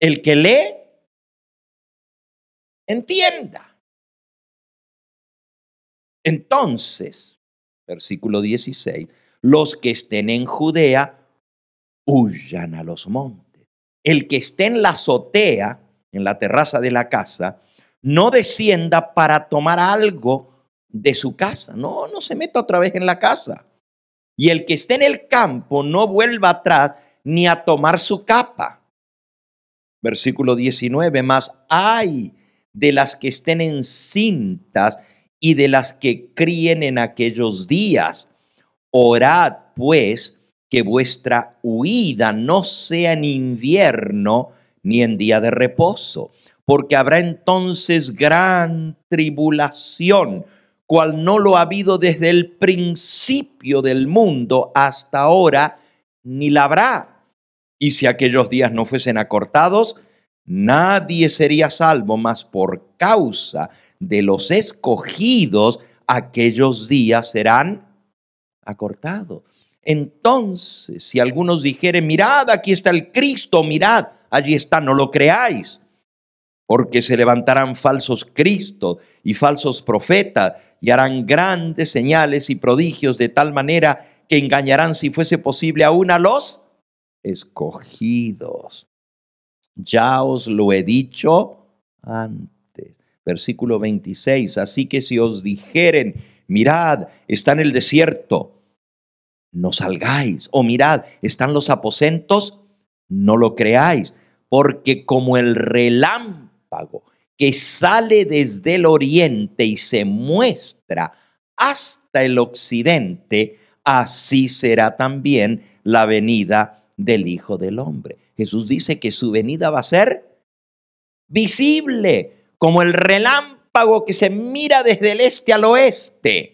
El que lee, entienda. Entonces, versículo 16, los que estén en Judea, huyan a los montes el que esté en la azotea, en la terraza de la casa, no descienda para tomar algo de su casa. No, no se meta otra vez en la casa. Y el que esté en el campo no vuelva atrás ni a tomar su capa. Versículo 19, más hay de las que estén encintas y de las que críen en aquellos días. Orad pues que vuestra huida no sea en invierno ni en día de reposo, porque habrá entonces gran tribulación, cual no lo ha habido desde el principio del mundo hasta ahora, ni la habrá. Y si aquellos días no fuesen acortados, nadie sería salvo, mas por causa de los escogidos, aquellos días serán acortados. Entonces, si algunos dijeren, mirad, aquí está el Cristo, mirad, allí está, no lo creáis, porque se levantarán falsos Cristos y falsos profetas y harán grandes señales y prodigios de tal manera que engañarán, si fuese posible, aún a los escogidos. Ya os lo he dicho antes. Versículo 26. Así que si os dijeren, mirad, está en el desierto no salgáis. O oh, mirad, están los aposentos, no lo creáis, porque como el relámpago que sale desde el oriente y se muestra hasta el occidente, así será también la venida del Hijo del Hombre. Jesús dice que su venida va a ser visible, como el relámpago que se mira desde el este al oeste.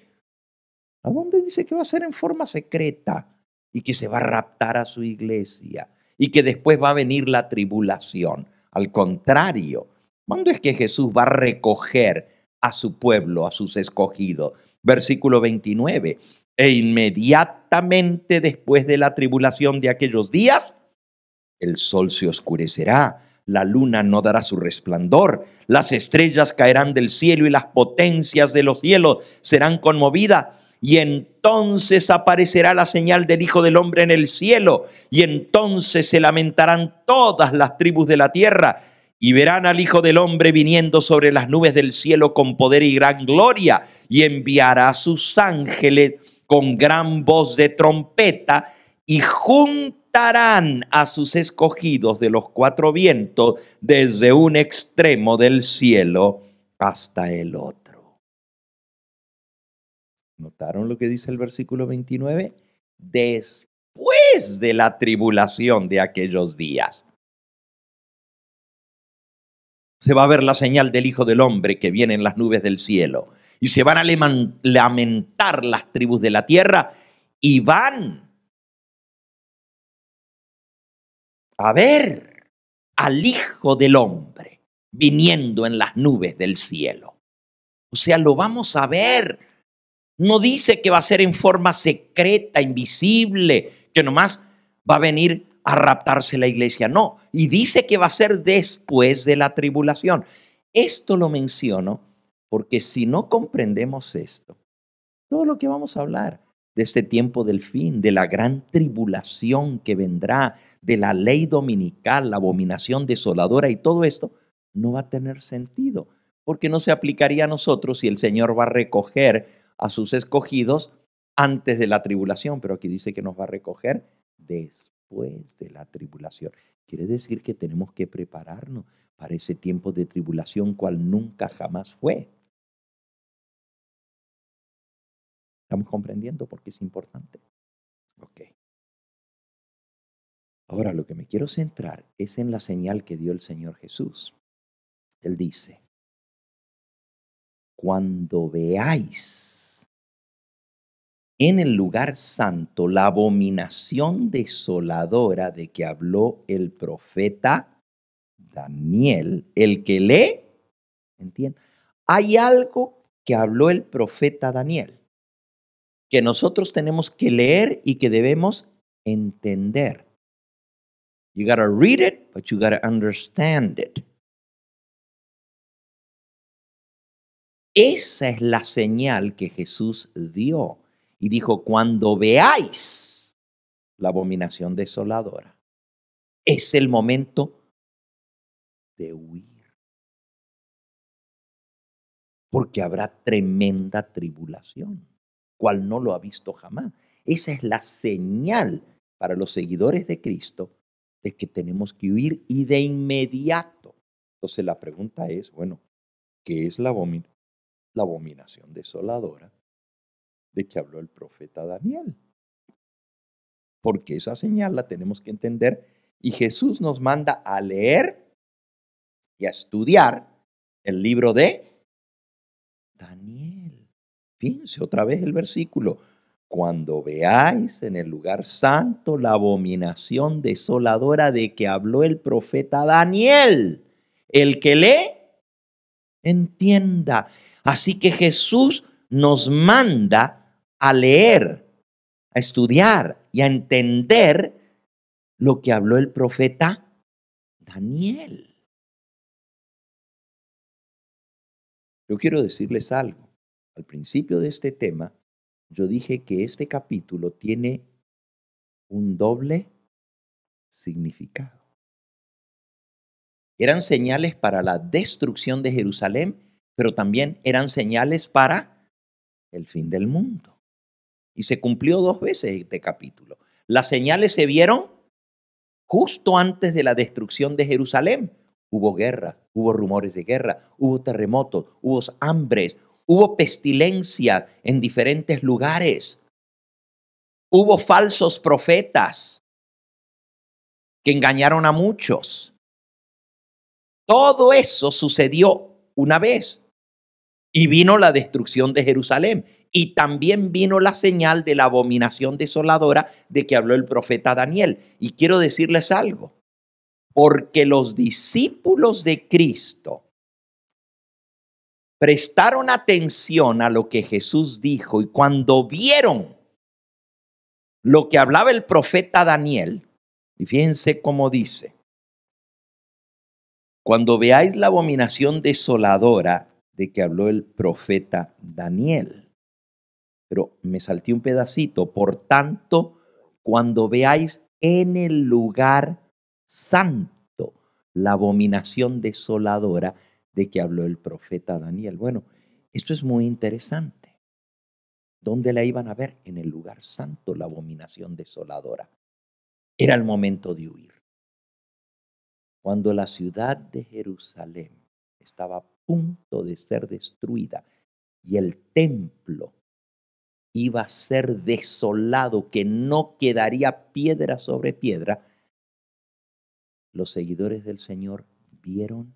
¿A dónde dice que va a ser en forma secreta y que se va a raptar a su iglesia y que después va a venir la tribulación. Al contrario, ¿cuándo es que Jesús va a recoger a su pueblo, a sus escogidos? Versículo 29. E inmediatamente después de la tribulación de aquellos días, el sol se oscurecerá, la luna no dará su resplandor, las estrellas caerán del cielo y las potencias de los cielos serán conmovidas y entonces aparecerá la señal del Hijo del Hombre en el cielo, y entonces se lamentarán todas las tribus de la tierra, y verán al Hijo del Hombre viniendo sobre las nubes del cielo con poder y gran gloria, y enviará a sus ángeles con gran voz de trompeta, y juntarán a sus escogidos de los cuatro vientos desde un extremo del cielo hasta el otro. ¿Notaron lo que dice el versículo 29? Después de la tribulación de aquellos días. Se va a ver la señal del Hijo del Hombre que viene en las nubes del cielo. Y se van a lamentar las tribus de la tierra y van a ver al Hijo del Hombre viniendo en las nubes del cielo. O sea, lo vamos a ver no dice que va a ser en forma secreta, invisible, que nomás va a venir a raptarse la iglesia. No, y dice que va a ser después de la tribulación. Esto lo menciono porque si no comprendemos esto, todo lo que vamos a hablar de este tiempo del fin, de la gran tribulación que vendrá, de la ley dominical, la abominación desoladora y todo esto, no va a tener sentido, porque no se aplicaría a nosotros si el Señor va a recoger a sus escogidos antes de la tribulación, pero aquí dice que nos va a recoger después de la tribulación. Quiere decir que tenemos que prepararnos para ese tiempo de tribulación cual nunca jamás fue. ¿Estamos comprendiendo por qué es importante? Ok. Ahora lo que me quiero centrar es en la señal que dio el Señor Jesús. Él dice, cuando veáis en el lugar santo la abominación desoladora de que habló el profeta Daniel, el que lee, ¿entiende? Hay algo que habló el profeta Daniel que nosotros tenemos que leer y que debemos entender. You gotta read it, but you gotta understand it. Esa es la señal que Jesús dio y dijo, cuando veáis la abominación desoladora, es el momento de huir. Porque habrá tremenda tribulación, cual no lo ha visto jamás. Esa es la señal para los seguidores de Cristo de que tenemos que huir y de inmediato. Entonces la pregunta es, bueno, ¿qué es la, la abominación desoladora? de que habló el profeta Daniel. Porque esa señal la tenemos que entender y Jesús nos manda a leer y a estudiar el libro de Daniel. Fíjense otra vez el versículo. Cuando veáis en el lugar santo la abominación desoladora de que habló el profeta Daniel, el que lee, entienda. Así que Jesús nos manda a leer, a estudiar y a entender lo que habló el profeta Daniel. Yo quiero decirles algo. Al principio de este tema, yo dije que este capítulo tiene un doble significado. Eran señales para la destrucción de Jerusalén, pero también eran señales para el fin del mundo. Y se cumplió dos veces este capítulo. Las señales se vieron justo antes de la destrucción de Jerusalén. Hubo guerra, hubo rumores de guerra, hubo terremotos, hubo hambres, hubo pestilencia en diferentes lugares. Hubo falsos profetas que engañaron a muchos. Todo eso sucedió una vez y vino la destrucción de Jerusalén. Y también vino la señal de la abominación desoladora de que habló el profeta Daniel. Y quiero decirles algo, porque los discípulos de Cristo prestaron atención a lo que Jesús dijo y cuando vieron lo que hablaba el profeta Daniel, y fíjense cómo dice, cuando veáis la abominación desoladora de que habló el profeta Daniel pero me salté un pedacito. Por tanto, cuando veáis en el lugar santo la abominación desoladora de que habló el profeta Daniel. Bueno, esto es muy interesante. ¿Dónde la iban a ver? En el lugar santo, la abominación desoladora. Era el momento de huir. Cuando la ciudad de Jerusalén estaba a punto de ser destruida y el templo iba a ser desolado, que no quedaría piedra sobre piedra, los seguidores del Señor vieron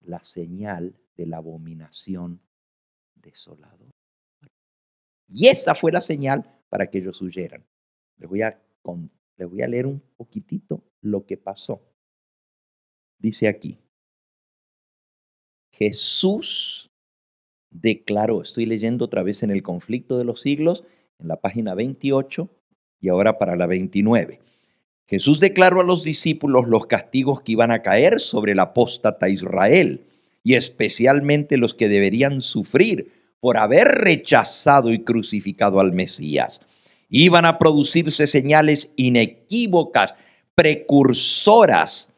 la señal de la abominación desolado. Y esa fue la señal para que ellos huyeran. Les voy a, les voy a leer un poquitito lo que pasó. Dice aquí, Jesús declaró, estoy leyendo otra vez en el conflicto de los siglos, en la página 28 y ahora para la 29. Jesús declaró a los discípulos los castigos que iban a caer sobre el apóstata Israel y especialmente los que deberían sufrir por haber rechazado y crucificado al Mesías. Iban a producirse señales inequívocas, precursoras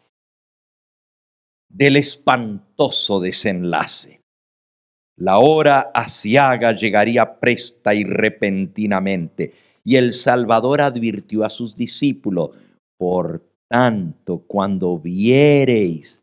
del espantoso desenlace. La hora asiaga llegaría presta y repentinamente. Y el Salvador advirtió a sus discípulos, por tanto, cuando viereis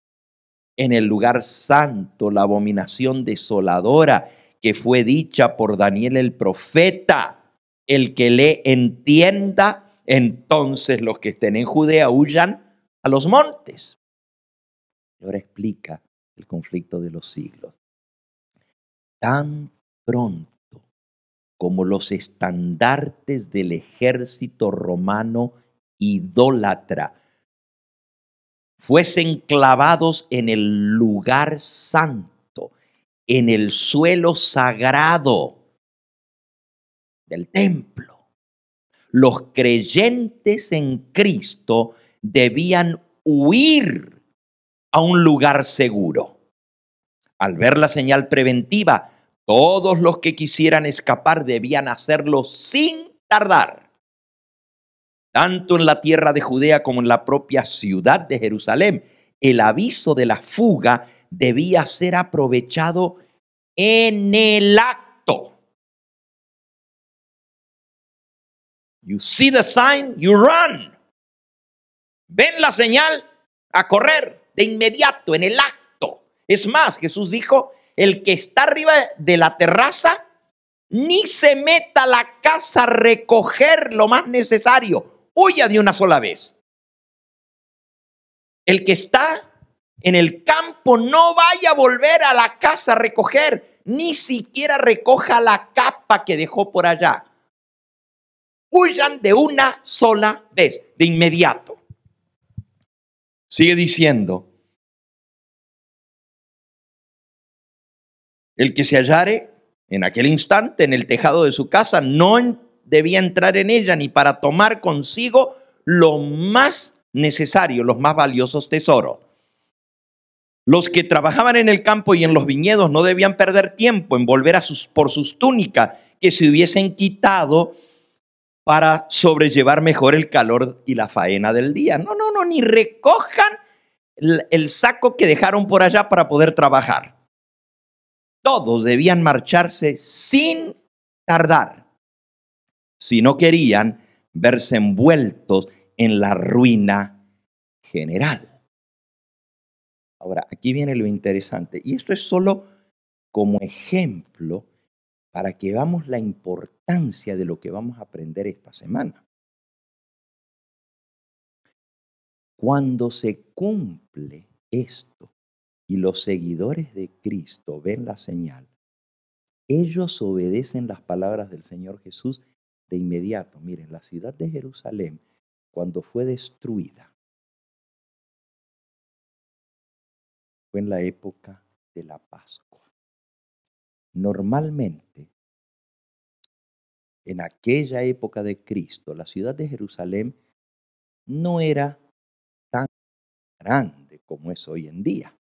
en el lugar santo la abominación desoladora que fue dicha por Daniel el profeta, el que le entienda, entonces los que estén en Judea huyan a los montes. Y ahora explica el conflicto de los siglos tan pronto como los estandartes del ejército romano idólatra fuesen clavados en el lugar santo, en el suelo sagrado del templo. Los creyentes en Cristo debían huir a un lugar seguro. Al ver la señal preventiva, todos los que quisieran escapar debían hacerlo sin tardar, tanto en la tierra de Judea como en la propia ciudad de Jerusalén. El aviso de la fuga debía ser aprovechado en el acto. You see the sign, you run. Ven la señal a correr de inmediato, en el acto. Es más, Jesús dijo, el que está arriba de la terraza, ni se meta a la casa a recoger lo más necesario. Huya de una sola vez. El que está en el campo no vaya a volver a la casa a recoger, ni siquiera recoja la capa que dejó por allá. Huyan de una sola vez, de inmediato. Sigue diciendo, El que se hallare en aquel instante en el tejado de su casa no debía entrar en ella ni para tomar consigo lo más necesario, los más valiosos tesoros. Los que trabajaban en el campo y en los viñedos no debían perder tiempo en volver a sus, por sus túnicas que se hubiesen quitado para sobrellevar mejor el calor y la faena del día. No, no, no, ni recojan el saco que dejaron por allá para poder trabajar todos debían marcharse sin tardar si no querían verse envueltos en la ruina general. Ahora, aquí viene lo interesante, y esto es solo como ejemplo para que veamos la importancia de lo que vamos a aprender esta semana. Cuando se cumple esto, y los seguidores de Cristo ven la señal, ellos obedecen las palabras del Señor Jesús de inmediato. Miren, la ciudad de Jerusalén, cuando fue destruida, fue en la época de la Pascua. Normalmente, en aquella época de Cristo, la ciudad de Jerusalén no era tan grande como es hoy en día.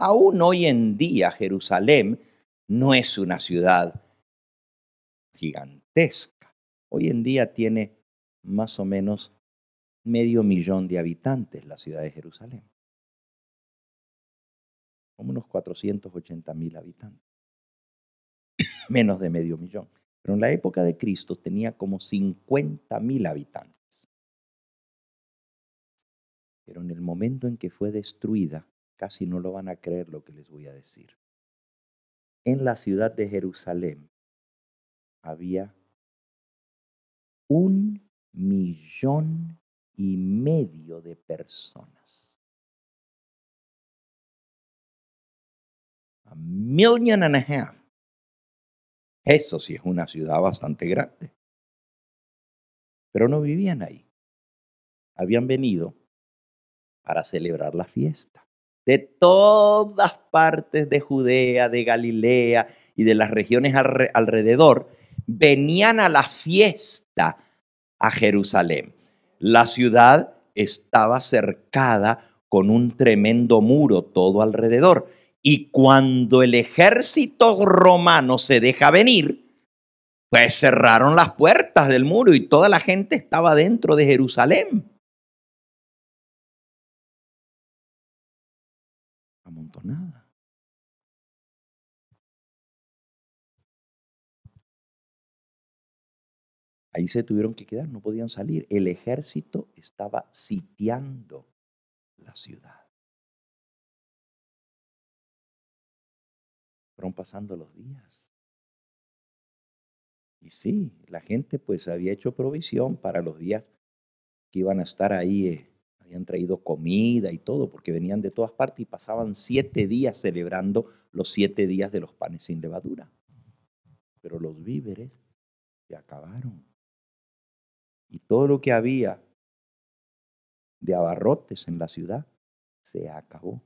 Aún hoy en día Jerusalén no es una ciudad gigantesca. Hoy en día tiene más o menos medio millón de habitantes la ciudad de Jerusalén. Como unos 480 mil habitantes. <coughs> Menos de medio millón. Pero en la época de Cristo tenía como 50 mil habitantes. Pero en el momento en que fue destruida, casi no lo van a creer lo que les voy a decir. En la ciudad de Jerusalén había un millón y medio de personas. A million and a half. Eso sí es una ciudad bastante grande. Pero no vivían ahí. Habían venido para celebrar la fiesta de todas partes de Judea, de Galilea y de las regiones alrededor, venían a la fiesta a Jerusalén. La ciudad estaba cercada con un tremendo muro todo alrededor. Y cuando el ejército romano se deja venir, pues cerraron las puertas del muro y toda la gente estaba dentro de Jerusalén. Ahí se tuvieron que quedar, no podían salir. El ejército estaba sitiando la ciudad. Fueron pasando los días. Y sí, la gente pues había hecho provisión para los días que iban a estar ahí. Eh, habían traído comida y todo, porque venían de todas partes y pasaban siete días celebrando los siete días de los panes sin levadura. Pero los víveres se acabaron y todo lo que había de abarrotes en la ciudad se acabó.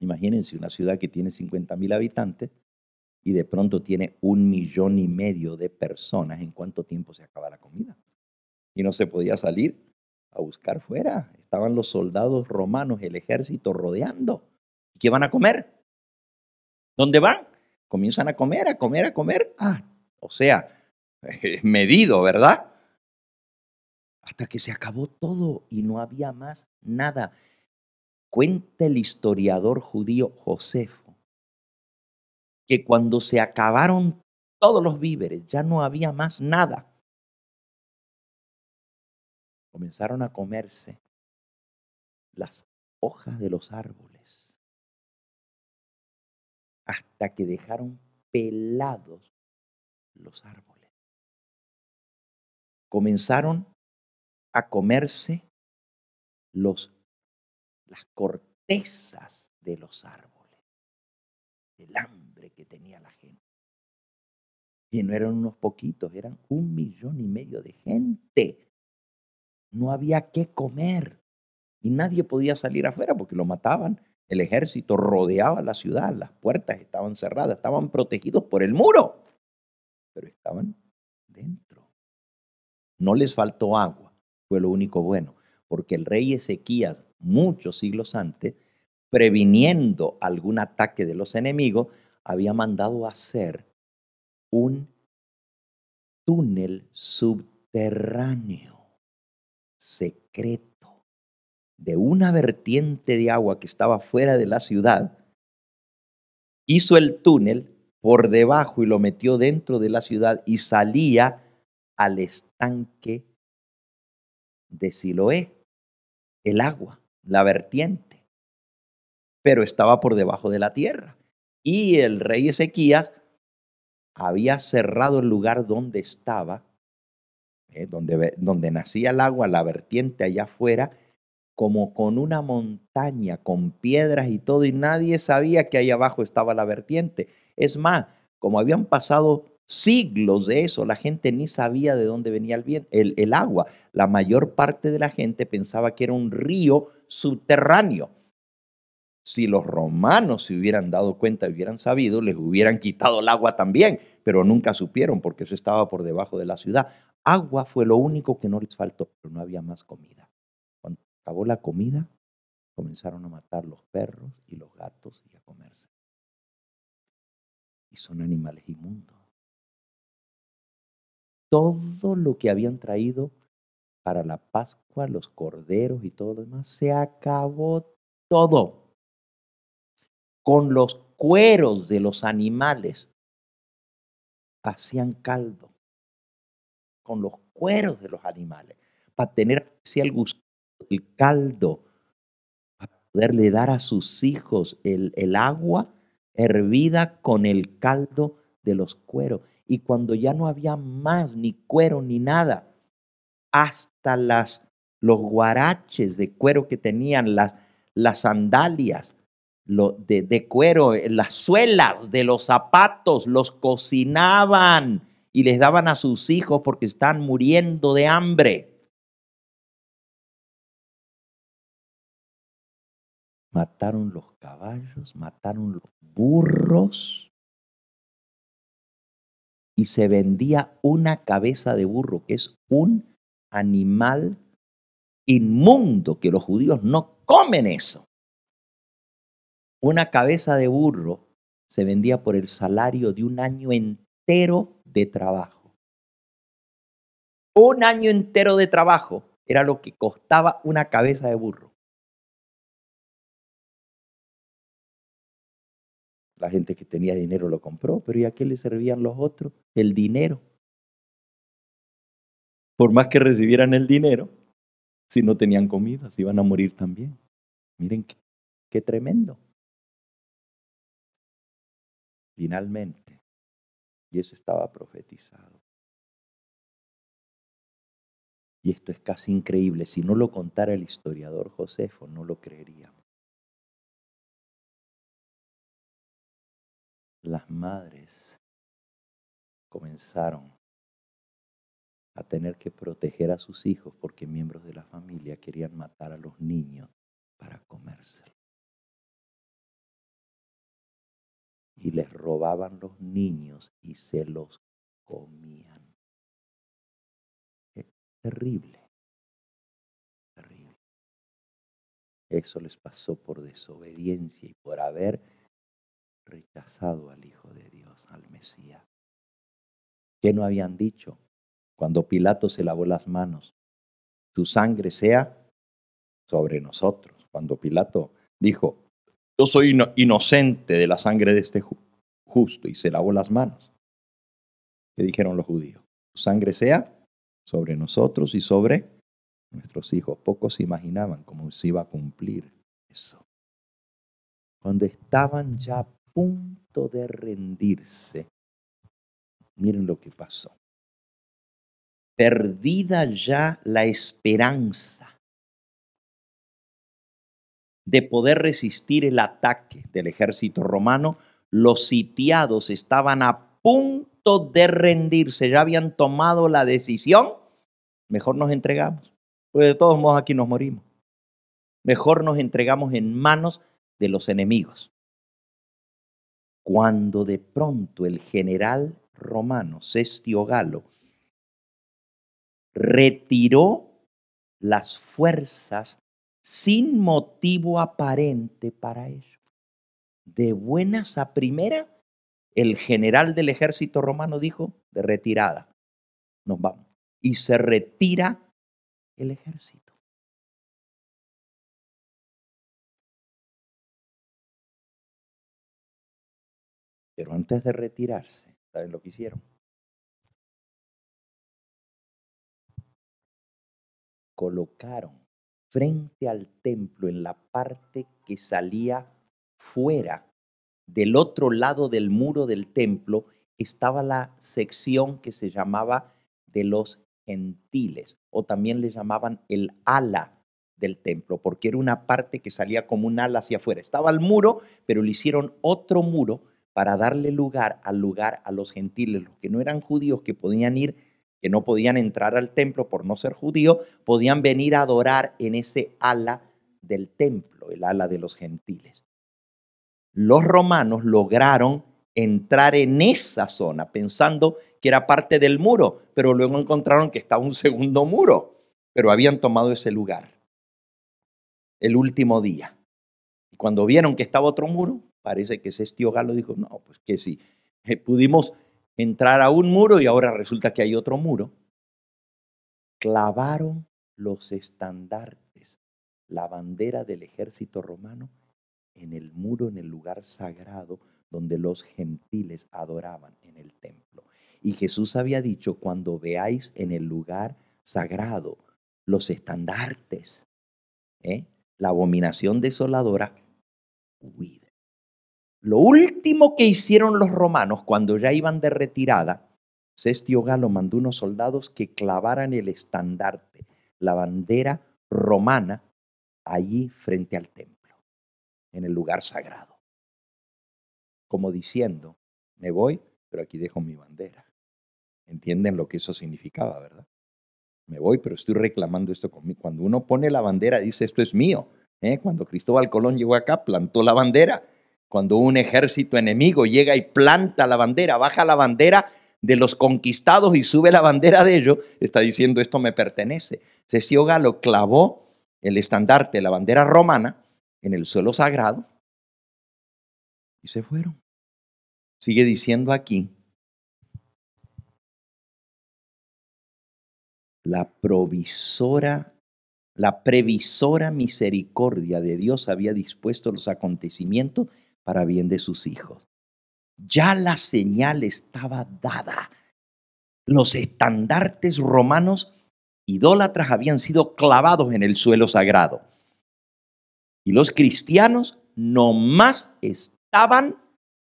Imagínense una ciudad que tiene 50 mil habitantes y de pronto tiene un millón y medio de personas en cuánto tiempo se acaba la comida. Y no se podía salir a buscar fuera. Estaban los soldados romanos, el ejército rodeando. ¿Y qué van a comer? ¿Dónde van? Comienzan a comer, a comer, a comer. Ah, o sea, <laughs> medido, ¿verdad? hasta que se acabó todo y no había más nada. Cuenta el historiador judío Josefo que cuando se acabaron todos los víveres, ya no había más nada. Comenzaron a comerse las hojas de los árboles hasta que dejaron pelados los árboles. Comenzaron a comerse los, las cortezas de los árboles, del hambre que tenía la gente. Y no eran unos poquitos, eran un millón y medio de gente. No había qué comer. Y nadie podía salir afuera porque lo mataban. El ejército rodeaba la ciudad, las puertas estaban cerradas, estaban protegidos por el muro, pero estaban dentro. No les faltó agua fue lo único bueno, porque el rey Ezequías, muchos siglos antes, previniendo algún ataque de los enemigos, había mandado hacer un túnel subterráneo, secreto, de una vertiente de agua que estaba fuera de la ciudad. Hizo el túnel por debajo y lo metió dentro de la ciudad y salía al estanque de Siloé, el agua, la vertiente, pero estaba por debajo de la tierra. Y el rey Ezequías había cerrado el lugar donde estaba, eh, donde, donde nacía el agua, la vertiente allá afuera, como con una montaña, con piedras y todo, y nadie sabía que ahí abajo estaba la vertiente. Es más, como habían pasado siglos de eso. La gente ni sabía de dónde venía el, bien, el, agua. La mayor parte de la gente pensaba que era un río subterráneo. Si los romanos se hubieran dado cuenta y hubieran sabido, les hubieran quitado el agua también, pero nunca supieron porque eso estaba por debajo de la ciudad. Agua fue lo único que no les faltó, pero no había más comida. Cuando acabó la comida, comenzaron a matar los perros y los gatos y a comerse. Y son animales inmundos todo lo que habían traído para la Pascua, los corderos y todo lo demás, se acabó todo. Con los cueros de los animales hacían caldo. Con los cueros de los animales, para tener el gusto, del caldo, para poderle dar a sus hijos el, el agua hervida con el caldo de los cueros y cuando ya no había más ni cuero ni nada, hasta las, los guaraches de cuero que tenían, las, las sandalias de, de cuero, eh, las suelas de los zapatos, los cocinaban y les daban a sus hijos porque están muriendo de hambre. Mataron los caballos, mataron los burros y se vendía una cabeza de burro, que es un animal inmundo, que los judíos no comen eso. Una cabeza de burro se vendía por el salario de un año entero de trabajo. Un año entero de trabajo era lo que costaba una cabeza de burro. La gente que tenía dinero lo compró, pero ¿y a qué le servían los otros? El dinero. Por más que recibieran el dinero, si no tenían comida, se iban a morir también. Miren qué, tremendo. Finalmente, y eso estaba profetizado. Y esto es casi increíble. Si no lo contara el historiador Josefo, no lo creeríamos. las madres comenzaron a tener que proteger a sus hijos porque miembros de la familia querían matar a los niños para comérselos. Y les robaban los niños y se los comían. Es eh, terrible, terrible. Eso les pasó por desobediencia y por haber rechazado al Hijo de Dios, al Mesías. ¿Qué no habían dicho cuando Pilato se lavó las manos? Tu sangre sea sobre nosotros. Cuando Pilato dijo, yo soy inocente de la sangre de este justo y se lavó las manos. ¿Qué dijeron los judíos? Tu sangre sea sobre nosotros y sobre nuestros hijos. Pocos imaginaban cómo se iba a cumplir eso. Cuando estaban ya punto de rendirse. Miren lo que pasó. Perdida ya la esperanza de poder resistir el ataque del ejército romano, los sitiados estaban a punto de rendirse, ya habían tomado la decisión, mejor nos entregamos, pues de todos modos aquí nos morimos. Mejor nos entregamos en manos de los enemigos cuando de pronto el general romano Cestio Galo retiró las fuerzas sin motivo aparente para ello. De buenas a primera, el general del ejército romano dijo, de retirada, nos vamos. Y se retira el ejército. Pero antes de retirarse, ¿saben lo que hicieron? Colocaron frente al templo en la parte que salía fuera, del otro lado del muro del templo, estaba la sección que se llamaba de los gentiles, o también le llamaban el ala del templo, porque era una parte que salía como un ala hacia afuera. Estaba el muro, pero le hicieron otro muro para darle lugar al lugar a los gentiles, los que no eran judíos, que podían ir, que no podían entrar al templo por no ser judío, podían venir a adorar en ese ala del templo, el ala de los gentiles. Los romanos lograron entrar en esa zona pensando que era parte del muro, pero luego encontraron que estaba un segundo muro, pero habían tomado ese lugar el último día. Y cuando vieron que estaba otro muro, parece que Sestio Galo dijo, no, pues que sí, eh, pudimos entrar a un muro y ahora resulta que hay otro muro. Clavaron los estandartes, la bandera del ejército romano, en el muro, en el lugar sagrado donde los gentiles adoraban en el templo. Y Jesús había dicho, cuando veáis en el lugar sagrado los estandartes, ¿eh? la abominación desoladora, lo último que hicieron los romanos cuando ya iban de retirada, Cestio Galo mandó unos soldados que clavaran el estandarte, la bandera romana, allí frente al templo, en el lugar sagrado. Como diciendo, me voy, pero aquí dejo mi bandera. ¿Entienden lo que eso significaba, verdad? Me voy, pero estoy reclamando esto conmigo. Cuando uno pone la bandera, dice, esto es mío. ¿Eh? Cuando Cristóbal Colón llegó acá, plantó la bandera cuando un ejército enemigo llega y planta la bandera, baja la bandera de los conquistados y sube la bandera de ellos, está diciendo esto me pertenece. Cesio Galo clavó el estandarte, la bandera romana, en el suelo sagrado y se fueron. Sigue diciendo aquí, la provisora, la previsora misericordia de Dios había dispuesto los acontecimientos para bien de sus hijos. Ya la señal estaba dada. Los estandartes romanos idólatras habían sido clavados en el suelo sagrado. Y los cristianos no más estaban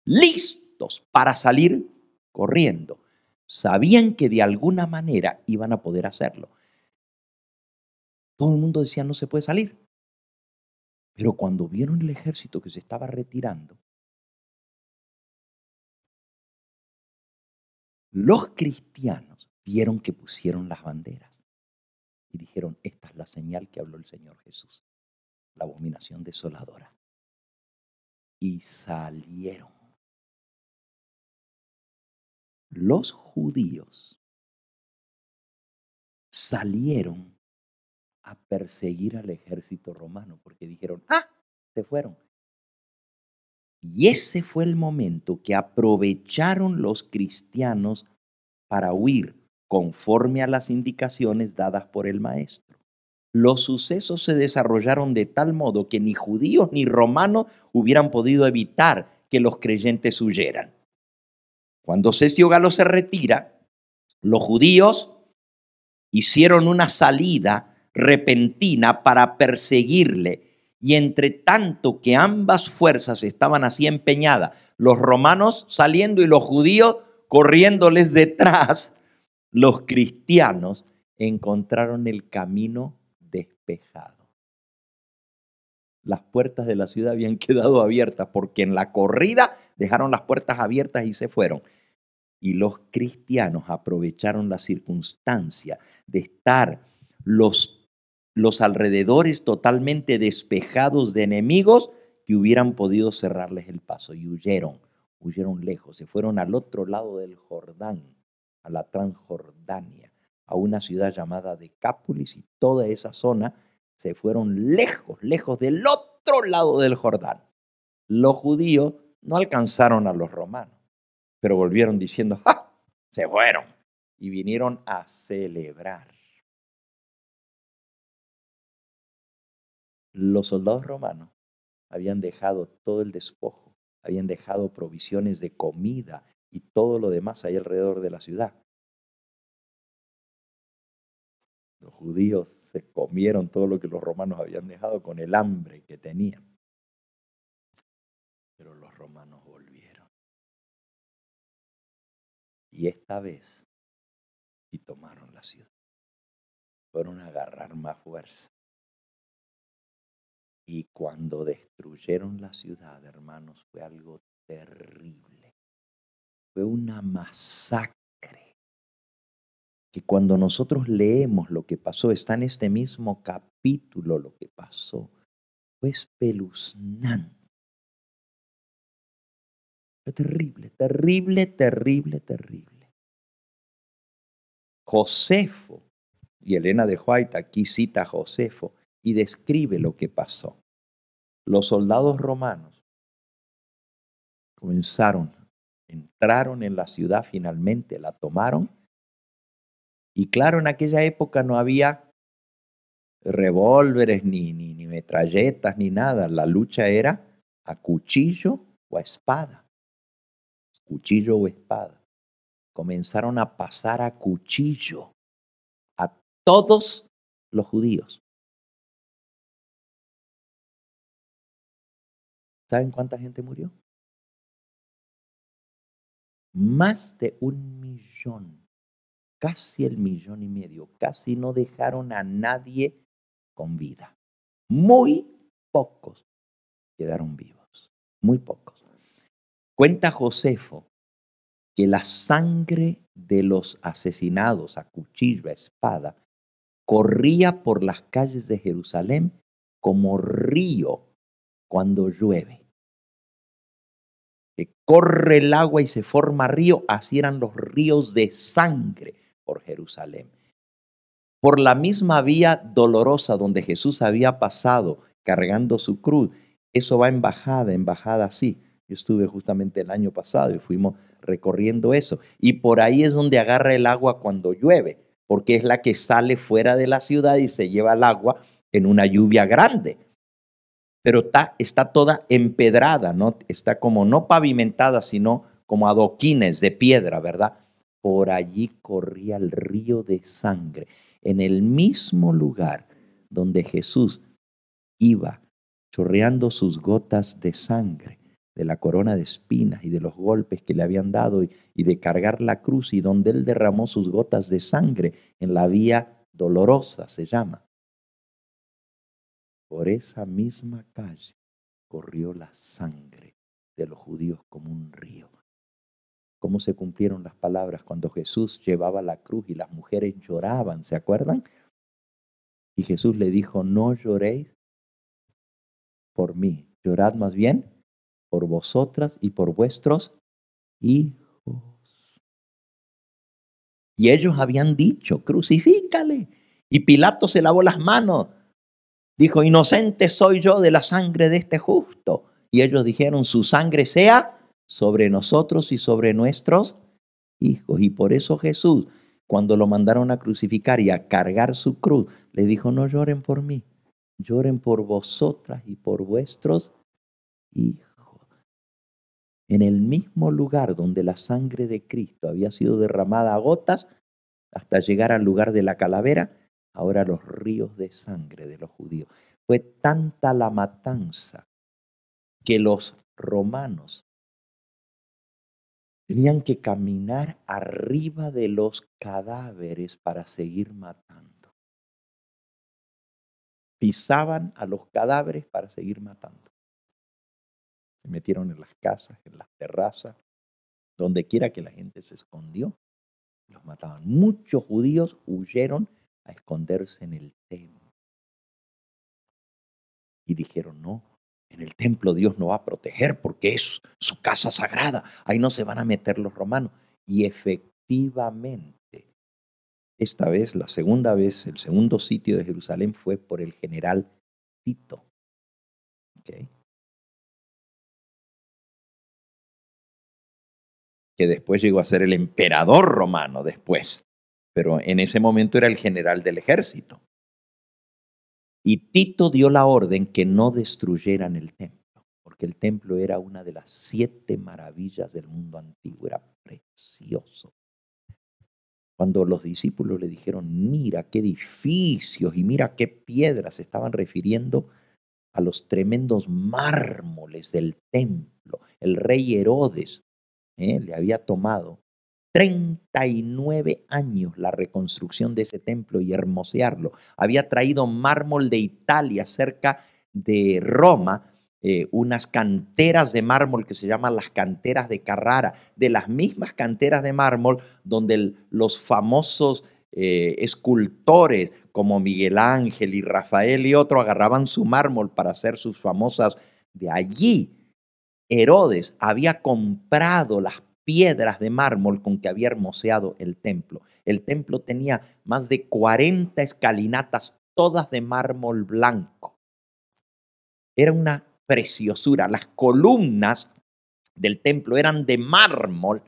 listos para salir corriendo. Sabían que de alguna manera iban a poder hacerlo. Todo el mundo decía, no se puede salir. Pero cuando vieron el ejército que se estaba retirando, los cristianos vieron que pusieron las banderas y dijeron, esta es la señal que habló el Señor Jesús, la abominación desoladora. Y salieron. Los judíos salieron a perseguir al ejército romano, porque dijeron, ah, se fueron. Y ese fue el momento que aprovecharon los cristianos para huir conforme a las indicaciones dadas por el maestro. Los sucesos se desarrollaron de tal modo que ni judíos ni romanos hubieran podido evitar que los creyentes huyeran. Cuando Cestio Galo se retira, los judíos hicieron una salida repentina para perseguirle. Y entre tanto que ambas fuerzas estaban así empeñadas, los romanos saliendo y los judíos corriéndoles <laughs> detrás, los cristianos encontraron el camino despejado. Las puertas de la ciudad habían <laughs> quedado abiertas porque en la corrida dejaron las puertas abiertas y se fueron. Y los cristianos aprovecharon la circunstancia de estar los los alrededores totalmente despejados de enemigos que hubieran podido cerrarles el paso y huyeron, huyeron lejos, se fueron al otro lado del Jordán, a la Transjordania, a una ciudad llamada Decápolis y toda esa zona, se fueron lejos, lejos del otro lado del Jordán. Los judíos no alcanzaron a los romanos, pero volvieron diciendo, ¡ja! Se fueron y vinieron a celebrar Los soldados romanos habían dejado todo el despojo, habían dejado provisiones de comida y todo lo demás ahí alrededor de la ciudad. Los judíos se comieron todo lo que los romanos habían dejado con el hambre que tenían. Pero los romanos volvieron. Y esta vez, y tomaron la ciudad. Fueron a agarrar más fuerza. Y cuando destruyeron la ciudad, hermanos, fue algo terrible. Fue una masacre. Que cuando nosotros leemos lo que pasó, está en este mismo capítulo lo que pasó. Fue espeluznante. Fue terrible, terrible, terrible, terrible. Josefo, y Elena de White aquí cita a Josefo, y describe lo que pasó. Los soldados romanos comenzaron, entraron en la ciudad finalmente, la tomaron. Y claro, en aquella época no había revólveres, ni, ni, metralletas, ni nada. La lucha era a cuchillo o a espada. Cuchillo o espada. Comenzaron a pasar a cuchillo a todos los judíos. ¿Saben cuánta gente murió? Más de un millón, casi el millón y medio, casi no dejaron a nadie con vida. Muy pocos quedaron vivos, muy pocos. Cuenta Josefo que la sangre de los asesinados a cuchillo, a espada, corría por las calles de Jerusalén como río cuando llueve corre el agua y se forma río, así eran los ríos de sangre por Jerusalén. Por la misma vía dolorosa donde Jesús había pasado cargando su cruz, eso va en bajada, en bajada así. Yo estuve justamente el año pasado y fuimos recorriendo eso. Y por ahí es donde agarra el agua cuando llueve, porque es la que sale fuera de la ciudad y se lleva el agua en una lluvia grande pero está, toda empedrada, ¿no? Está como no pavimentada, sino como adoquines de piedra, ¿verdad? Por allí corría el río de sangre, en el mismo lugar donde Jesús iba chorreando sus gotas de sangre de la corona de espinas y de los golpes que le habían dado y, de cargar la cruz y donde él derramó sus gotas de sangre en la vía dolorosa, se llama. Por esa misma calle corrió la sangre de los judíos como un río. Cómo se cumplieron las palabras cuando Jesús llevaba la cruz y las mujeres lloraban, ¿se acuerdan? Y Jesús le dijo, no lloréis por mí, llorad más bien por vosotras y por vuestros hijos. Y ellos habían dicho, crucifícale. Y Pilato se lavó las manos Dijo, inocente soy yo de la sangre de este justo. Y ellos dijeron, su sangre sea sobre nosotros y sobre nuestros hijos. Y por eso Jesús, cuando lo mandaron a crucificar y a cargar su cruz, le dijo, no lloren por mí, lloren por vosotras y por vuestros hijos. En el mismo lugar donde la sangre de Cristo había sido derramada a gotas hasta llegar al lugar de la calavera, ahora los ríos de sangre de los judíos. Fue tanta la matanza que los romanos tenían que caminar arriba de los cadáveres para seguir matando. Pisaban a los cadáveres para seguir matando. Se metieron en las casas, en las terrazas, donde quiera que la gente se escondió, los mataban. Muchos judíos huyeron esconderse en el templo. Y dijeron, no, en el templo Dios no va a proteger porque es su casa sagrada. Ahí no se van a meter los romanos. Y efectivamente, esta vez, la segunda vez, el segundo sitio de Jerusalén fue por el general Tito. que después llegó a ser el emperador romano después pero en ese momento era el general del ejército. Y Tito dio la orden que no destruyeran el templo, porque el templo era una de las siete maravillas del mundo antiguo, era precioso. Cuando los discípulos le dijeron, mira qué edificios y mira qué piedras, estaban refiriendo a los tremendos mármoles del templo. El rey Herodes ¿eh? le había tomado 39 años la reconstrucción de ese templo y hermosearlo. Había traído mármol de Italia, cerca de Roma, eh, unas canteras de mármol que se llaman las canteras de Carrara, de las mismas canteras de mármol donde los famosos eh, escultores como Miguel Ángel y Rafael y otro agarraban su mármol para hacer sus famosas. De allí, Herodes había comprado las piedras de mármol con que había hermoseado el templo. El templo tenía más de 40 escalinatas, todas de mármol blanco. Era una preciosura. Las columnas del templo eran de mármol.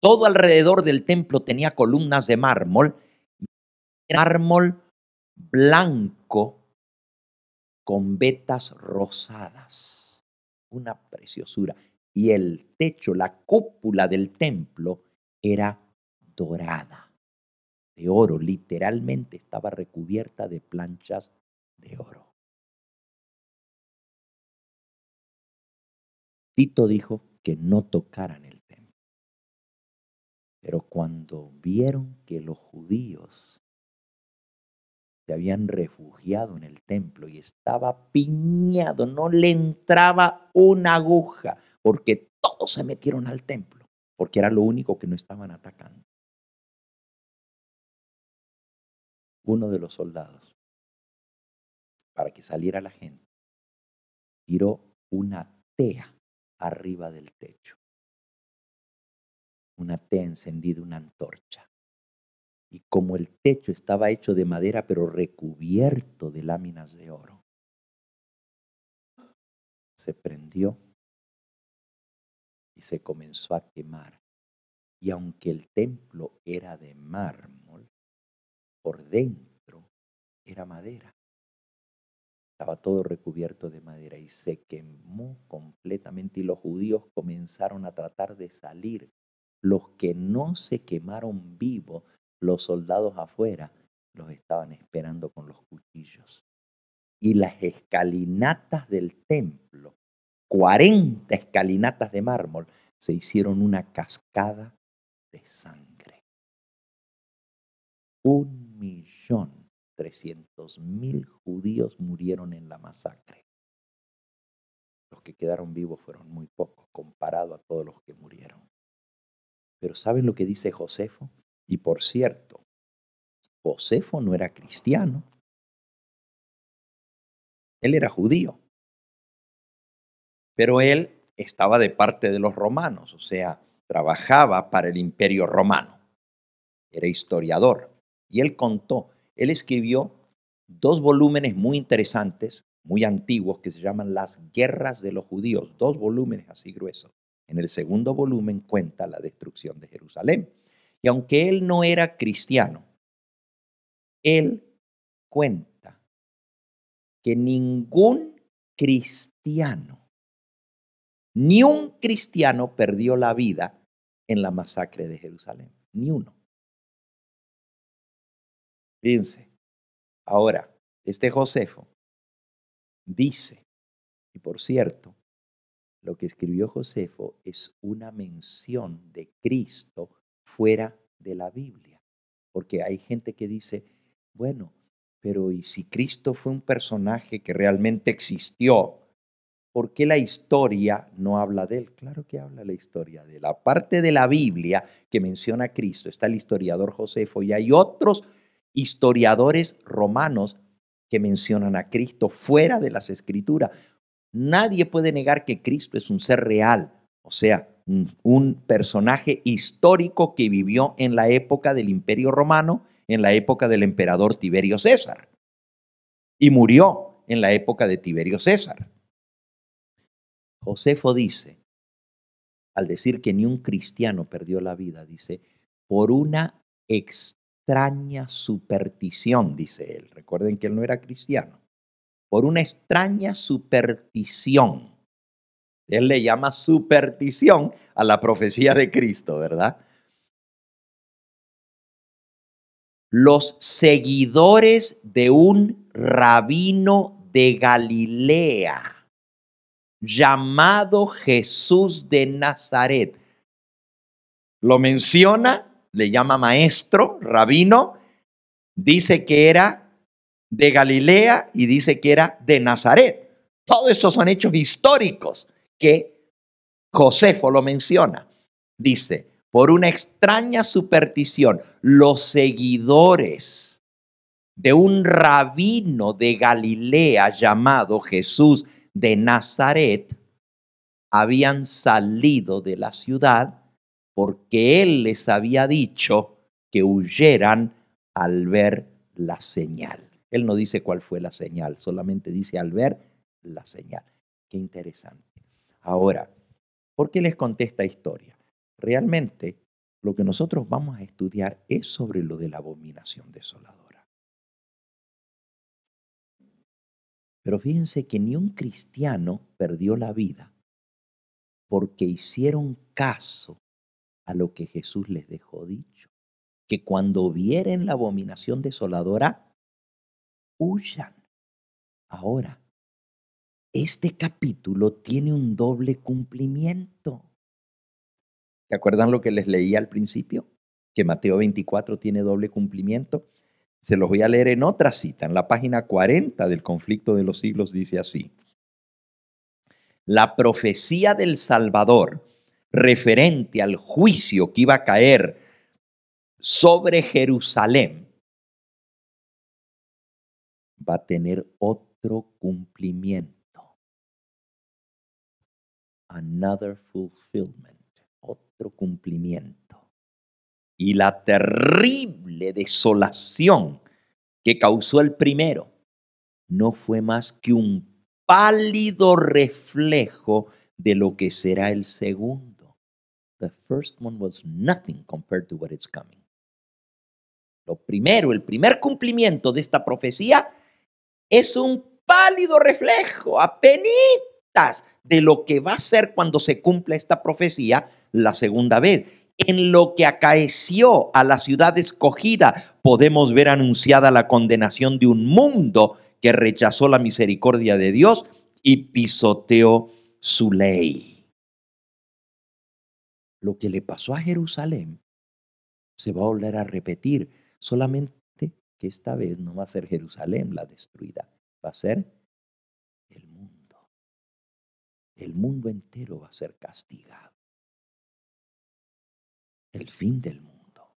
Todo alrededor del templo tenía columnas de mármol. Mármol blanco con vetas rosadas. Una preciosura y el techo, la cúpula del templo era dorada, de oro, literalmente estaba recubierta de planchas de oro. Tito dijo que no tocaran el templo. Pero cuando vieron que los judíos se habían refugiado en el templo y estaba piñado, no le entraba una aguja, porque todos se metieron al templo, porque era lo único que no estaban atacando. Uno de los soldados, para que saliera la gente, tiró una tea arriba del techo. Una tea encendida, una antorcha. Y como el techo estaba hecho de madera, pero recubierto de láminas de oro, se prendió y se comenzó a quemar. Y aunque el templo era de mármol, por dentro era madera. Estaba todo recubierto de madera y se quemó completamente y los judíos comenzaron a tratar de salir. Los que no se quemaron vivos, los soldados afuera, los estaban esperando con los cuchillos. Y las escalinatas del templo 40 escalinatas de mármol se hicieron una cascada de sangre. Un millón trescientos mil judíos murieron en la masacre. Los que quedaron vivos fueron muy pocos comparado a todos los que murieron. Pero ¿saben lo que dice Josefo? Y por cierto, Josefo no era cristiano. Él era judío pero él estaba de parte de los romanos, o sea, trabajaba para el imperio romano, era historiador. Y él contó, él escribió dos volúmenes muy interesantes, muy antiguos, que se llaman Las Guerras de los Judíos, dos volúmenes así gruesos. En el segundo volumen cuenta la destrucción de Jerusalén. Y aunque él no era cristiano, él cuenta que ningún cristiano ni un cristiano perdió la vida en la masacre de Jerusalén. Ni uno. Fíjense. Ahora, este Josefo dice, y por cierto, lo que escribió Josefo es una mención de Cristo fuera de la Biblia. Porque hay gente que dice, bueno, pero ¿y si Cristo fue un personaje que realmente existió? ¿Por qué la historia no habla de él? Claro que habla la historia de la parte de la Biblia que menciona a Cristo, está el historiador Josefo y hay otros historiadores romanos que mencionan a Cristo fuera de las escrituras. Nadie puede negar que Cristo es un ser real, o sea, un personaje histórico que vivió en la época del Imperio Romano, en la época del emperador Tiberio César, y murió en la época de Tiberio César. Josefo dice, al decir que ni un cristiano perdió la vida, dice, por una extraña superstición, dice él. Recuerden que él no era cristiano. Por una extraña superstición. Él le llama superstición a la profecía de Cristo, ¿verdad? Los seguidores de un rabino de Galilea llamado Jesús de Nazaret. Lo menciona, le llama maestro, rabino, dice que era de Galilea y dice que era de Nazaret. Todos esos son hechos históricos que Josefo lo menciona. Dice, por una extraña superstición, los seguidores de un rabino de Galilea llamado Jesús de Nazaret habían salido de la ciudad porque él les había dicho que huyeran al ver la señal. Él no dice cuál fue la señal, solamente dice al ver la señal. Qué interesante. Ahora, ¿por qué les conté esta historia? Realmente lo que nosotros vamos a estudiar es sobre lo de la abominación desoladora. Pero fíjense que ni un cristiano perdió la vida porque hicieron caso a lo que Jesús les dejó dicho, que cuando vieren la abominación desoladora, huyan. Ahora, este capítulo tiene un doble cumplimiento. ¿Te acuerdan lo que les leí al principio? Que Mateo 24 tiene doble cumplimiento. Se los voy a leer en otra cita, en la página 40 del conflicto de los siglos, dice así. La profecía del Salvador referente al juicio que iba a caer sobre Jerusalén va a tener otro cumplimiento. Another fulfillment, otro cumplimiento y la terrible desolación que causó el primero no fue más que un pálido reflejo de lo que será el segundo. The first one was nothing compared to what is coming. Lo primero, el primer cumplimiento de esta profecía es un pálido reflejo, apenas, de lo que va a ser cuando se cumpla esta profecía la segunda vez en lo que acaeció a la ciudad escogida, podemos ver anunciada la condenación de un mundo que rechazó la misericordia de Dios y pisoteó su ley. Lo que le pasó a Jerusalén se va a volver a repetir, solamente que esta vez no va a ser Jerusalén la destruida, va a ser el mundo. El mundo entero va a ser castigado el fin del mundo.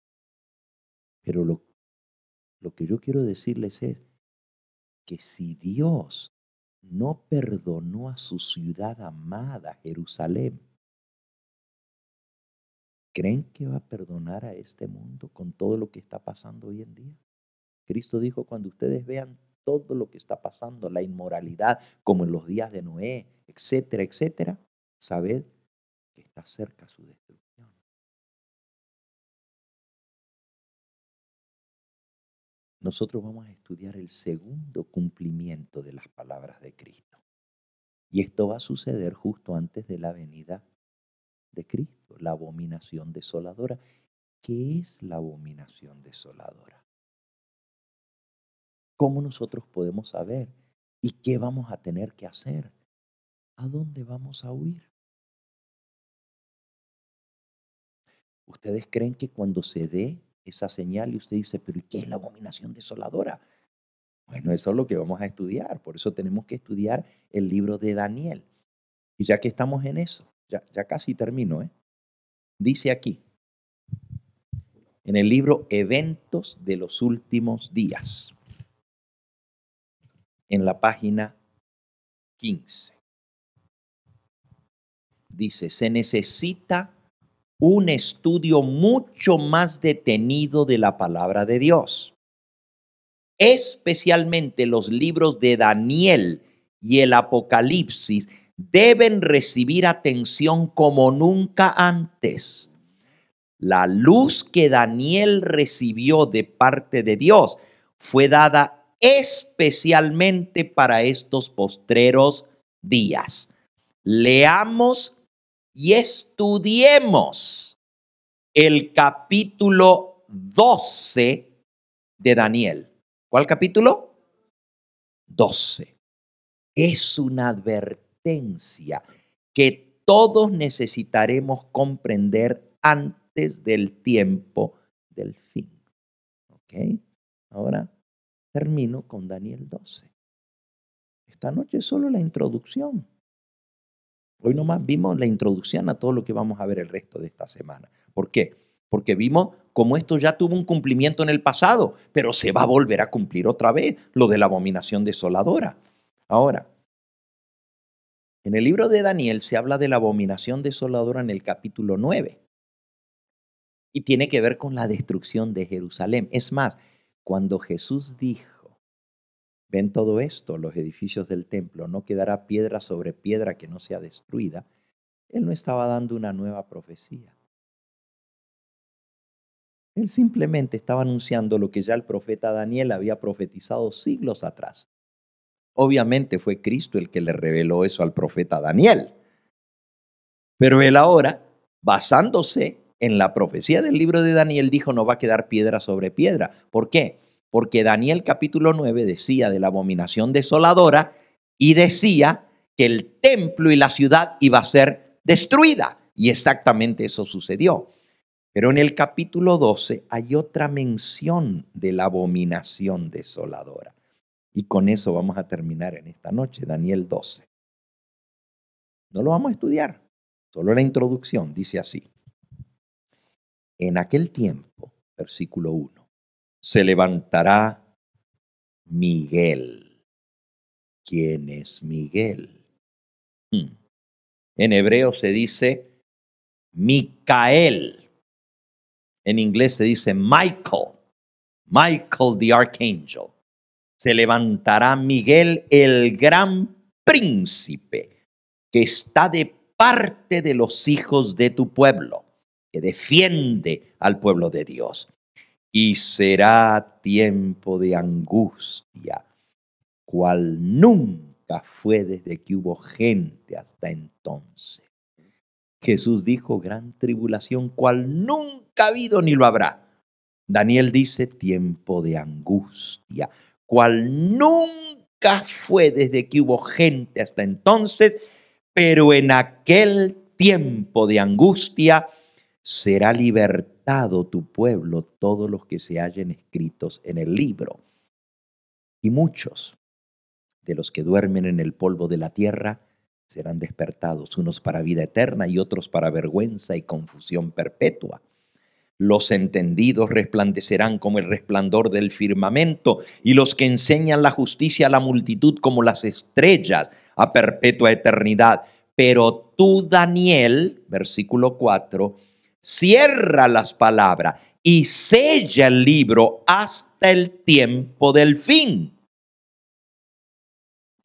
Pero lo, que yo quiero decirles es que si Dios no perdonó a su ciudad amada, Jerusalén, ¿creen que va a perdonar a este mundo con todo lo que está pasando hoy en día? Cristo dijo, cuando ustedes vean todo lo que está pasando, la inmoralidad, como en los días de Noé, etcétera, etcétera, sabed que está cerca su destrucción. nosotros vamos a estudiar el segundo cumplimiento de las palabras de Cristo. Y esto va a suceder justo antes de la venida de Cristo, la abominación desoladora. ¿Qué es la abominación desoladora? ¿Cómo nosotros podemos saber? ¿Y qué vamos a tener que hacer? ¿A dónde vamos a huir? ¿Ustedes creen que cuando se dé esa señal y usted dice, pero ¿y qué es la abominación desoladora? Bueno, eso es lo que vamos a estudiar, por eso tenemos que estudiar el libro de Daniel. Y ya que estamos en eso, ya, casi termino, ¿eh? dice aquí, en el libro Eventos de los Últimos Días, en la página 15. Dice, se necesita un estudio mucho más detenido de la palabra de Dios. Especialmente los libros de Daniel y el Apocalipsis deben recibir atención como nunca antes. La luz que Daniel recibió de parte de Dios fue dada especialmente para estos postreros días. Leamos y estudiemos el capítulo 12 de Daniel. ¿Cuál capítulo? 12. Es una advertencia que todos necesitaremos comprender antes del tiempo del fin. ¿Ok? Ahora termino con Daniel 12. Esta noche es solo la introducción. Hoy nomás vimos la introducción a todo lo que vamos a ver el resto de esta semana. ¿Por qué? Porque vimos cómo esto ya tuvo un cumplimiento en el pasado, pero se va a volver a cumplir otra vez lo de la abominación desoladora. Ahora, en el libro de Daniel se habla de la abominación desoladora en el capítulo 9 y tiene que ver con la destrucción de Jerusalén. Es más, cuando Jesús dijo, Ven todo esto, los edificios del templo, no quedará piedra sobre piedra que no sea destruida. Él no estaba dando una nueva profecía. Él simplemente estaba anunciando lo que ya el profeta Daniel había profetizado siglos atrás. Obviamente fue Cristo el que le reveló eso al profeta Daniel. Pero él ahora, basándose en la profecía del libro de Daniel, dijo no va a quedar piedra sobre piedra. ¿Por qué? porque Daniel capítulo 9 decía de la abominación desoladora y decía que el templo y la ciudad iba a ser destruida. Y exactamente eso sucedió. Pero en el capítulo 12 hay otra mención de la abominación desoladora. Y con eso vamos a terminar en esta noche, Daniel 12. No lo vamos a estudiar, solo la introducción dice así. En aquel tiempo, versículo 1, se levantará Miguel. ¿Quién es Miguel? Hmm. En hebreo se dice Micael. En inglés se dice Michael. Michael the Archangel. Se levantará Miguel, el gran príncipe, que está de parte de los hijos de tu pueblo, que defiende al pueblo de Dios y será tiempo de angustia, cual nunca fue desde que hubo gente hasta entonces. Jesús dijo, gran tribulación, cual nunca ha habido ni lo habrá. Daniel dice, tiempo de angustia, cual nunca fue desde que hubo gente hasta entonces, pero en aquel tiempo de angustia, será libertado tu pueblo, todos los que se hallen escritos en el libro. Y muchos de los que duermen en el polvo de la tierra serán despertados, unos para vida eterna y otros para vergüenza y confusión perpetua. Los entendidos resplandecerán como el resplandor del firmamento, y los que enseñan la justicia a la multitud como las estrellas a perpetua eternidad. Pero tú, Daniel, versículo 4, cierra las palabras y sella el libro hasta el tiempo del fin.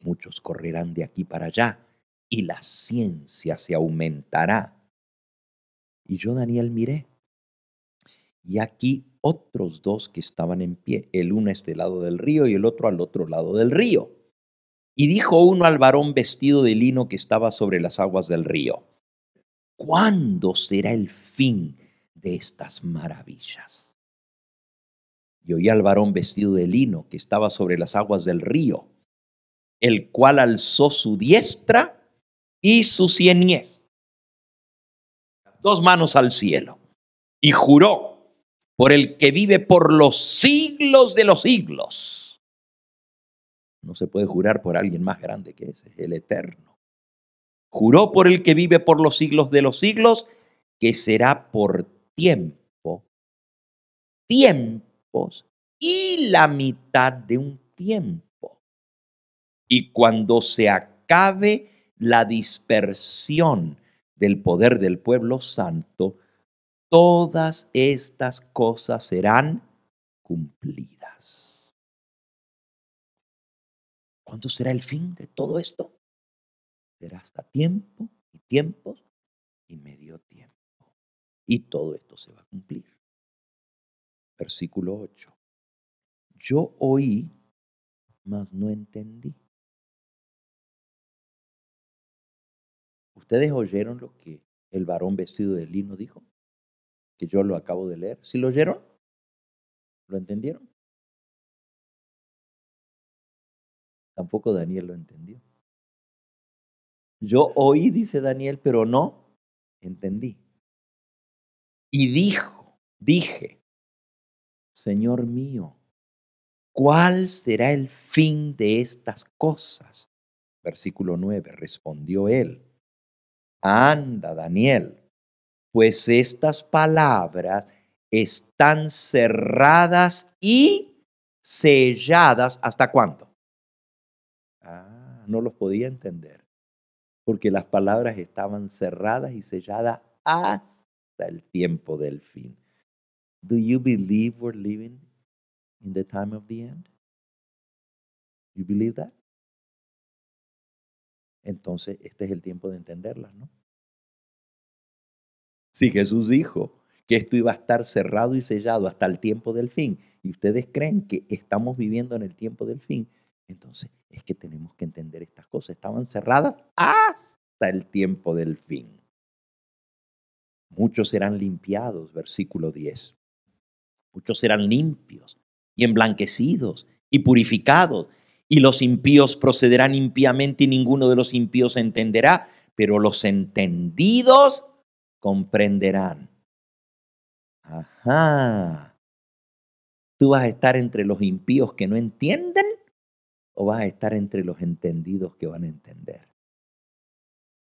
Muchos correrán de aquí para allá y la ciencia se aumentará. Y yo, Daniel, miré. Y aquí otros dos que estaban en pie, el uno a este lado del río y el otro al otro lado del río. Y dijo uno al varón vestido de lino que estaba sobre las aguas del río, ¿Cuándo será el fin de estas maravillas? Y oí al varón vestido de lino que estaba sobre las aguas del río, el cual alzó su diestra y su cieniez, dos manos al cielo, y juró por el que vive por los siglos de los siglos. No se puede jurar por alguien más grande que ese, el eterno juró por el que vive por los siglos de los siglos, que será por tiempo, tiempos y la mitad de un tiempo. Y cuando se acabe la dispersión del poder del pueblo santo, todas estas cosas serán cumplidas. ¿Cuándo será el fin de todo esto? Será hasta tiempo y tiempos y medio tiempo. Y todo esto se va a cumplir. Versículo 8. Yo oí, mas no entendí. ¿Ustedes oyeron lo que el varón vestido de lino dijo? Que yo lo acabo de leer. ¿Sí lo oyeron? ¿Lo entendieron? Tampoco Daniel lo entendió. Yo oí, dice Daniel, pero no entendí. Y dijo, dije, Señor mío, ¿cuál será el fin de estas cosas? Versículo 9, respondió él, anda Daniel, pues estas palabras están cerradas y selladas hasta cuándo. Ah, no los podía entender porque las palabras estaban cerradas y selladas hasta el tiempo del fin. Do you believe we're living in the time of the end? You believe that? Entonces, este es el tiempo de entenderlas, ¿no? Si sí, Jesús dijo que esto iba a estar cerrado y sellado hasta el tiempo del fin, y ustedes creen que estamos viviendo en el tiempo del fin, entonces, es que tenemos que entender estas cosas. Estaban cerradas hasta el tiempo del fin. Muchos serán limpiados, versículo 10. Muchos serán limpios y emblanquecidos y purificados. Y los impíos procederán impíamente y ninguno de los impíos entenderá, pero los entendidos comprenderán. Ajá. Tú vas a estar entre los impíos que no entienden o vas a estar entre los entendidos que van a entender.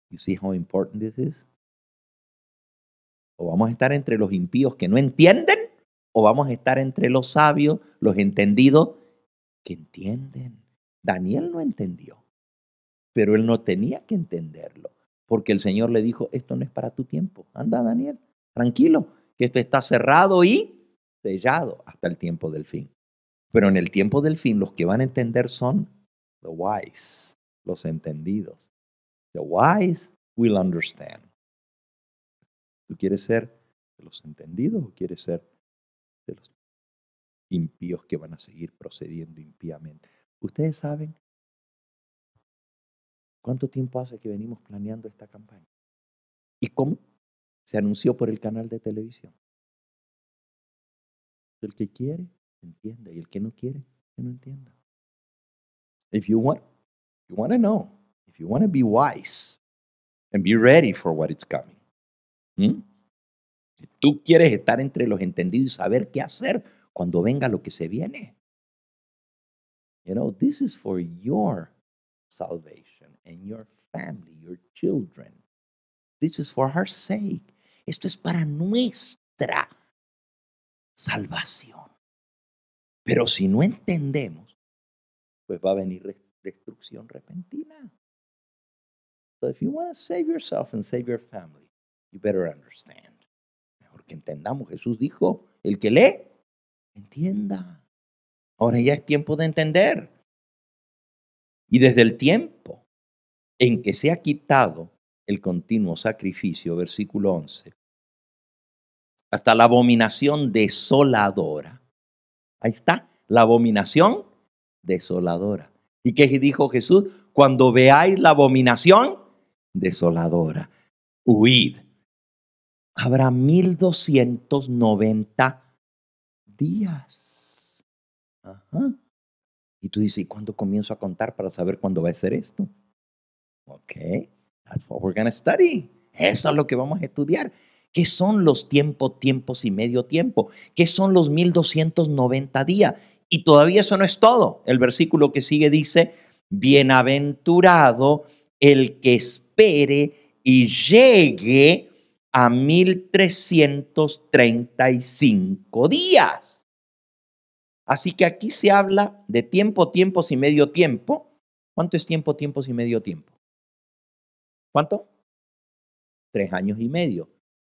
You see how important this is? O vamos a estar entre los impíos que no entienden, o vamos a estar entre los sabios, los entendidos que entienden. Daniel no entendió, pero él no tenía que entenderlo, porque el Señor le dijo, esto no es para tu tiempo. Anda, Daniel, tranquilo, que esto está cerrado y sellado hasta el tiempo del fin. Pero en el tiempo del fin, los que van a entender son the wise, los entendidos. The wise will understand. ¿Tú quieres ser de los entendidos o quieres ser de los impíos que van a seguir procediendo impíamente? Ustedes saben cuánto tiempo hace que venimos planeando esta campaña. ¿Y cómo? Se anunció por el canal de televisión. El que quiere entienda. Y el que no quiere, que no entienda. If you want, you want to know, if you want to be wise and be ready for what it's coming. Si tú quieres estar entre los entendidos y saber qué hacer cuando venga lo que se viene. You know, this is for your salvation and your family, your children. This is for her sake. Esto es para nuestra salvación. Pero si no entendemos, pues va a venir destrucción repentina. So if you want to save yourself and save your family, you better understand. Mejor que entendamos. Jesús dijo, el que lee, entienda. Ahora ya es tiempo de entender. Y desde el tiempo en que se ha quitado el continuo sacrificio, versículo 11, hasta la abominación desoladora, Ahí está, la abominación desoladora. ¿Y qué dijo Jesús? Cuando veáis la abominación desoladora, huid. Habrá 1290 días. Y tú dices, ¿y cuándo comienzo a contar para saber cuándo va a ser esto? Ok, that's what we're going to study. Eso es lo que vamos a estudiar. ¿Qué son los tiempos, tiempos y medio tiempo? ¿Qué son los 1290 días? Y todavía eso no es todo. El versículo que sigue dice, bienaventurado el que espere y llegue a 1335 días. Así que aquí se habla de tiempo, tiempos y medio tiempo. ¿Cuánto es tiempo, tiempos y medio tiempo? ¿Cuánto? Tres años y medio.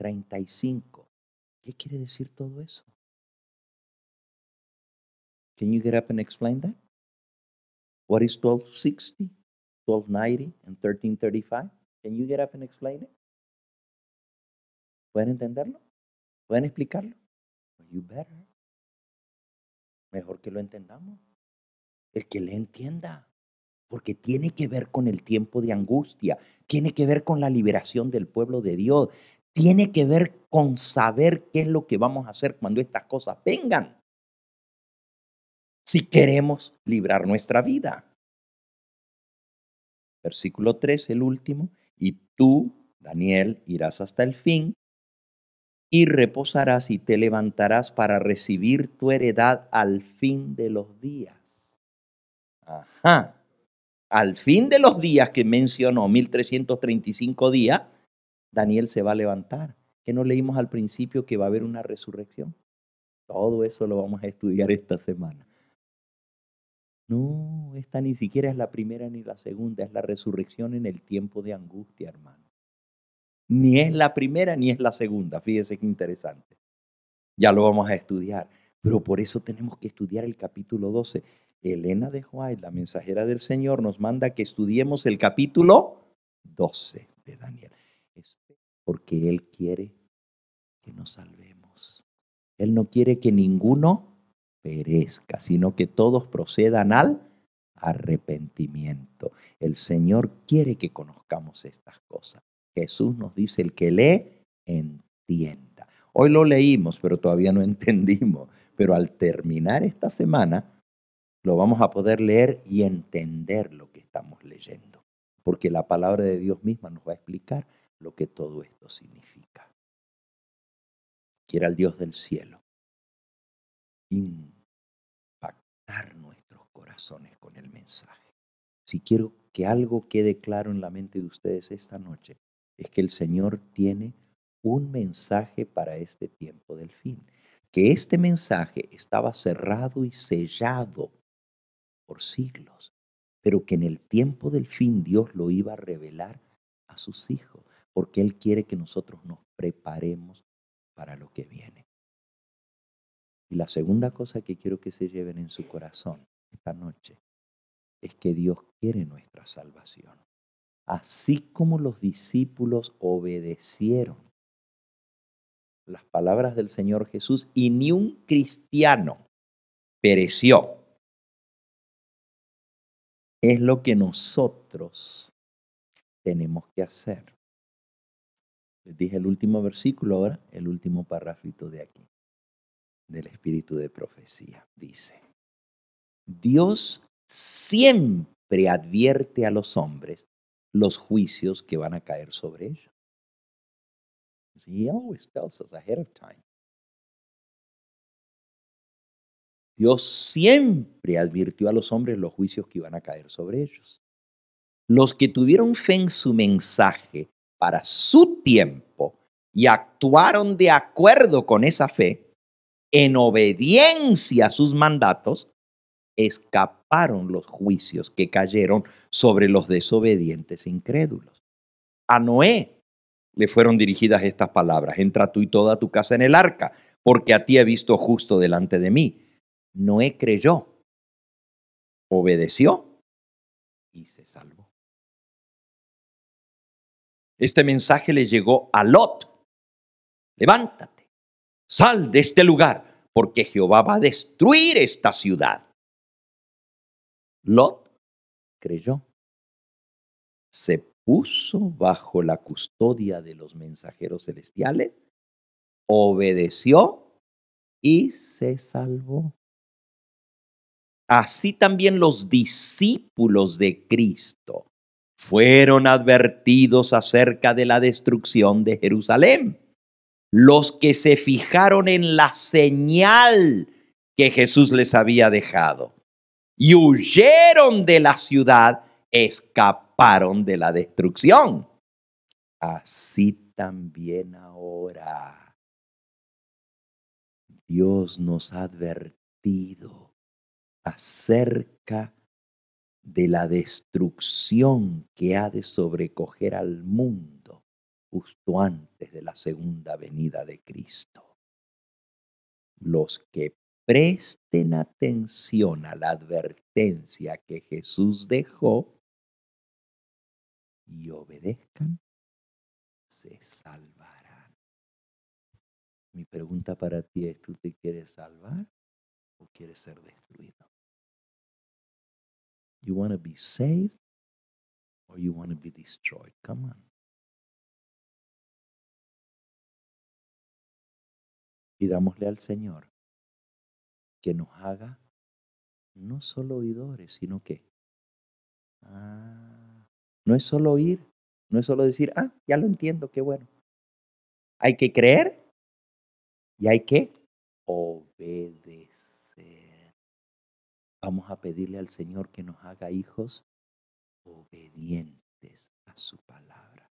35. ¿Qué quiere decir todo eso? Can you get up and explain that? What is 1260, 1290 and 1335? Can you get up and explain it? ¿Pueden entenderlo? ¿Pueden explicarlo? you better. Mejor que lo entendamos. El que le entienda porque tiene que ver con el tiempo de angustia, tiene que ver con la liberación del pueblo de Dios, tiene que ver con saber qué es lo que vamos a hacer cuando estas cosas vengan. Si queremos librar nuestra vida. Versículo 3, el último. Y tú, Daniel, irás hasta el fin y reposarás y te levantarás para recibir tu heredad al fin de los días. Ajá. Al fin de los días que mencionó, 1335 días, Daniel se va a levantar. que no leímos al principio que va a haber una resurrección? Todo eso lo vamos a estudiar esta semana. No, esta ni siquiera es la primera ni la segunda, es la resurrección en el tiempo de angustia, hermano. Ni es la primera ni es la segunda, fíjese qué interesante. Ya lo vamos a estudiar, pero por eso tenemos que estudiar el capítulo 12. Elena de Juárez, la mensajera del Señor, nos manda que estudiemos el capítulo 12 de Daniel porque Él quiere que nos salvemos. Él no quiere que ninguno perezca, sino que todos procedan al arrepentimiento. El Señor quiere que conozcamos estas cosas. Jesús nos dice, el que lee, entienda. Hoy lo leímos, pero todavía no <laughs> entendimos. Pero al terminar esta semana, lo vamos a poder leer y entender lo que estamos leyendo. Porque la palabra de Dios misma nos va a explicar lo que todo esto significa. Quiero al Dios del cielo impactar nuestros corazones con el mensaje. Si quiero que algo quede claro en la mente de ustedes esta noche, es que el Señor tiene un mensaje para este tiempo del fin, que este mensaje estaba cerrado y sellado por siglos, pero que en el tiempo del fin Dios lo iba a revelar a sus hijos porque Él quiere que nosotros nos preparemos para lo que viene. Y la segunda cosa que quiero que se lleven en su corazón esta noche es que Dios quiere nuestra salvación. Así como los discípulos obedecieron las palabras del Señor Jesús y ni un cristiano pereció. Es lo que nosotros tenemos que hacer. Les dije el último versículo, ahora el último párrafito de aquí, del espíritu de profecía. Dice, Dios siempre advierte a los hombres los juicios que van a caer sobre ellos. Dios siempre advirtió a los hombres los juicios que iban a caer sobre ellos. Los que tuvieron fe en su mensaje para su tiempo y actuaron de acuerdo con esa fe, en obediencia a sus mandatos, escaparon los juicios que cayeron sobre los desobedientes incrédulos. A Noé le fueron dirigidas estas palabras, entra tú y toda tu casa en el arca, porque a ti he visto justo delante de mí. Noé creyó, obedeció y se salvó. Este mensaje le llegó a Lot. Levántate, sal de este lugar, porque Jehová va a destruir esta ciudad. Lot creyó. Se puso bajo la custodia de los mensajeros celestiales, obedeció y se salvó. Así también los discípulos de Cristo fueron advertidos acerca de la destrucción de Jerusalén. Los que se fijaron en la señal que Jesús les había dejado y huyeron de la ciudad, escaparon de la destrucción. Así también ahora Dios nos ha advertido acerca de la destrucción que ha de sobrecoger al mundo justo antes de la segunda venida de Cristo. Los que presten atención a la advertencia que Jesús dejó y obedezcan, se salvarán. Mi pregunta para ti es, ¿tú te quieres salvar o quieres ser destruido? You want to be saved or you want to be destroyed? Come on. Pidámosle al Señor que nos haga no solo oidores, sino que ah, no es solo oír, no es solo decir, ah, ya lo entiendo, qué bueno. Hay que creer y hay que obedecer. Vamos a pedirle al Señor que nos haga hijos obedientes a su palabra.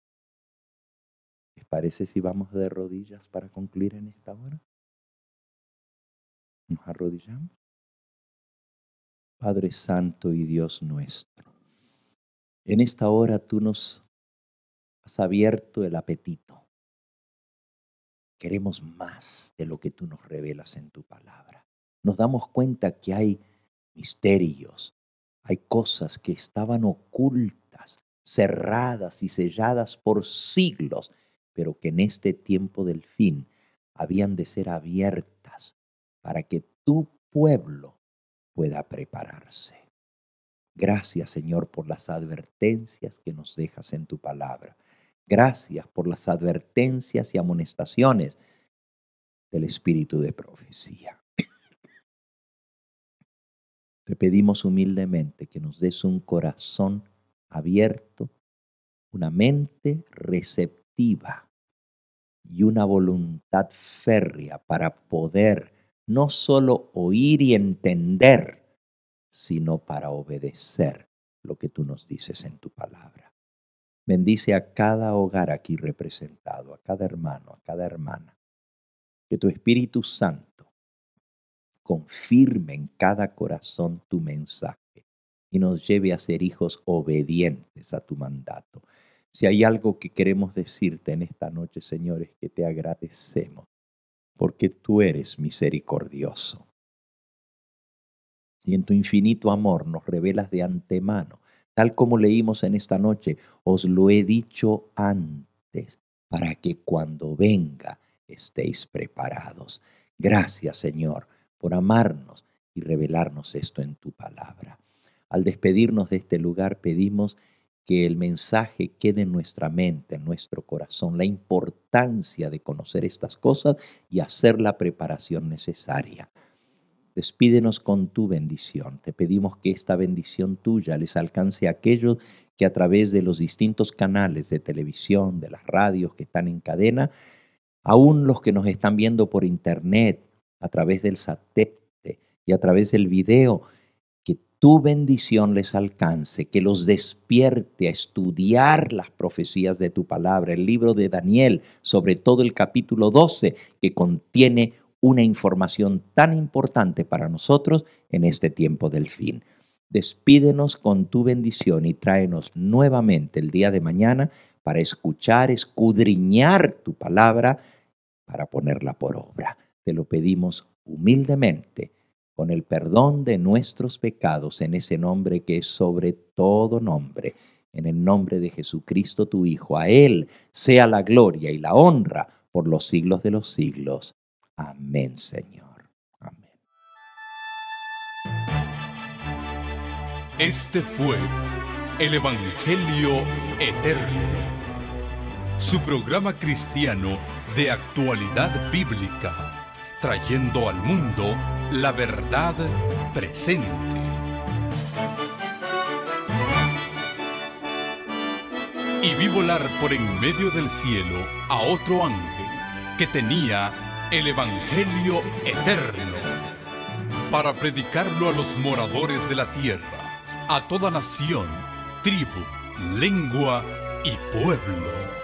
¿Les parece si vamos de rodillas para concluir en esta hora? Nos arrodillamos. Padre Santo y Dios nuestro, en esta hora tú nos has abierto el apetito. Queremos más de lo que tú nos revelas en tu palabra. Nos damos cuenta que hay misterios. Hay cosas que estaban ocultas, cerradas y selladas por siglos, pero que en este tiempo del fin habían de ser abiertas para que tu pueblo pueda prepararse. Gracias Señor por las advertencias que nos dejas en tu palabra. Gracias por las advertencias y amonestaciones del espíritu de profecía. Te pedimos humildemente que nos des un corazón abierto, una mente receptiva y una voluntad férrea para poder no solo oír y entender, sino para obedecer lo que tú nos dices en tu palabra. Bendice a cada hogar aquí representado, a cada hermano, a cada hermana. Que tu Espíritu Santo confirme en cada corazón tu mensaje y nos lleve a ser hijos obedientes a tu mandato. Si hay algo que queremos decirte en esta noche, Señor, es que te agradecemos, porque tú eres misericordioso. Y en tu infinito amor nos revelas de antemano, tal como leímos en esta noche, os lo he dicho antes, para que cuando venga estéis preparados. Gracias, Señor, por amarnos y revelarnos esto en tu palabra. Al despedirnos de este lugar pedimos que el mensaje quede en nuestra mente, en nuestro corazón, la importancia de conocer estas cosas y hacer la preparación necesaria. Despídenos con tu bendición. Te pedimos que esta bendición tuya les alcance a aquellos que a través de los distintos canales de televisión, de las radios que están en cadena, aún los que nos están viendo por internet, a través del satélite y a través del video, que tu bendición les alcance, que los despierte a estudiar las profecías de tu palabra, el libro de Daniel, sobre todo el capítulo 12, que contiene una información tan importante para nosotros en este tiempo del fin. Despídenos con tu bendición y tráenos nuevamente el día de mañana para escuchar, escudriñar tu palabra, para ponerla por obra te lo pedimos humildemente, con el perdón de nuestros pecados en ese nombre que es sobre todo nombre, en el nombre de Jesucristo tu Hijo. A Él sea la gloria y la honra por los siglos de los siglos. Amén, Señor. Amén. Este fue el Evangelio Eterno, su programa cristiano de actualidad bíblica trayendo al mundo la verdad presente. Y vi volar por en medio del cielo a otro ángel que tenía el Evangelio eterno para predicarlo a los moradores de la tierra, a toda nación, tribu, lengua y pueblo.